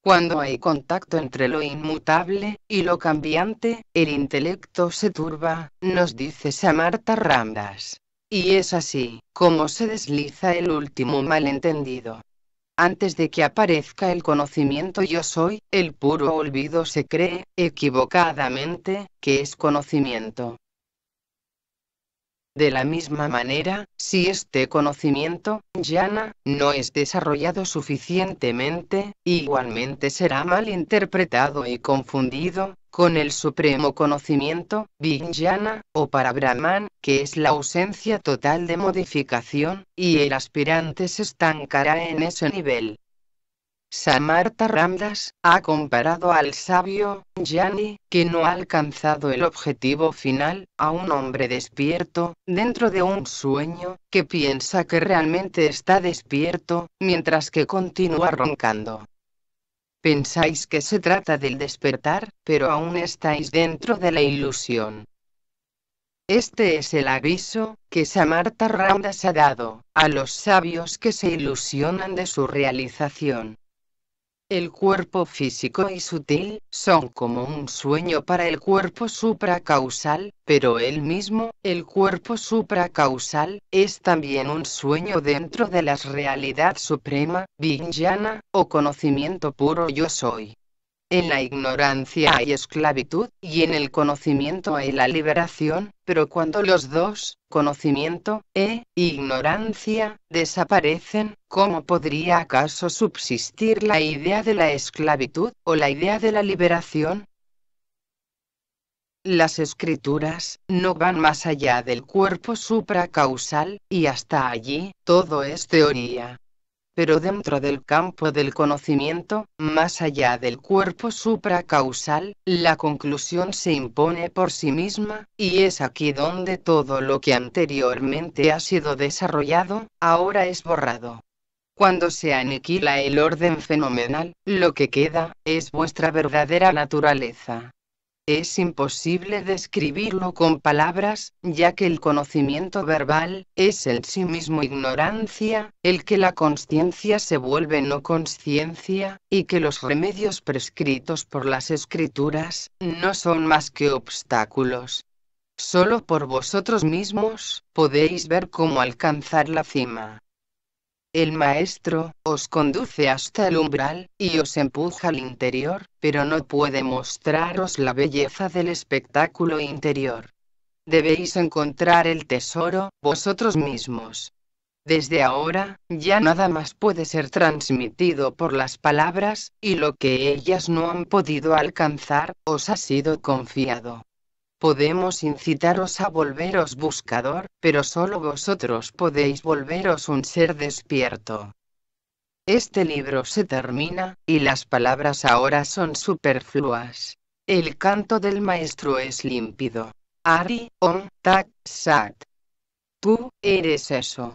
Cuando hay contacto entre lo inmutable y lo cambiante, el intelecto se turba, nos dice Samarta Ramdas. Y es así, como se desliza el último malentendido antes de que aparezca el conocimiento yo soy, el puro olvido se cree, equivocadamente, que es conocimiento. De la misma manera, si este conocimiento, jnana no es desarrollado suficientemente, igualmente será mal interpretado y confundido, con el supremo conocimiento, vijnana, o para Brahman, que es la ausencia total de modificación, y el aspirante se estancará en ese nivel. Samartha Ramdas ha comparado al sabio, Jani, que no ha alcanzado el objetivo final, a un hombre despierto, dentro de un sueño, que piensa que realmente está despierto, mientras que continúa roncando. Pensáis que se trata del despertar, pero aún estáis dentro de la ilusión. Este es el aviso que Samarta Ramdas ha dado a los sabios que se ilusionan de su realización. El cuerpo físico y sutil, son como un sueño para el cuerpo supracausal, pero él mismo, el cuerpo supracausal, es también un sueño dentro de la realidad suprema, vijnana, o conocimiento puro yo soy. En la ignorancia hay esclavitud, y en el conocimiento hay la liberación, pero cuando los dos, conocimiento e ignorancia, desaparecen, ¿cómo podría acaso subsistir la idea de la esclavitud o la idea de la liberación? Las escrituras no van más allá del cuerpo supracausal, y hasta allí todo es teoría pero dentro del campo del conocimiento, más allá del cuerpo supracausal, la conclusión se impone por sí misma, y es aquí donde todo lo que anteriormente ha sido desarrollado, ahora es borrado. Cuando se aniquila el orden fenomenal, lo que queda, es vuestra verdadera naturaleza. Es imposible describirlo con palabras, ya que el conocimiento verbal, es el sí mismo ignorancia, el que la conciencia se vuelve no conciencia, y que los remedios prescritos por las escrituras, no son más que obstáculos. Solo por vosotros mismos, podéis ver cómo alcanzar la cima. El maestro, os conduce hasta el umbral, y os empuja al interior, pero no puede mostraros la belleza del espectáculo interior. Debéis encontrar el tesoro, vosotros mismos. Desde ahora, ya nada más puede ser transmitido por las palabras, y lo que ellas no han podido alcanzar, os ha sido confiado. Podemos incitaros a volveros buscador, pero solo vosotros podéis volveros un ser despierto. Este libro se termina, y las palabras ahora son superfluas. El canto del maestro es límpido. Ari, Om, Tak, Sat. Tú eres eso.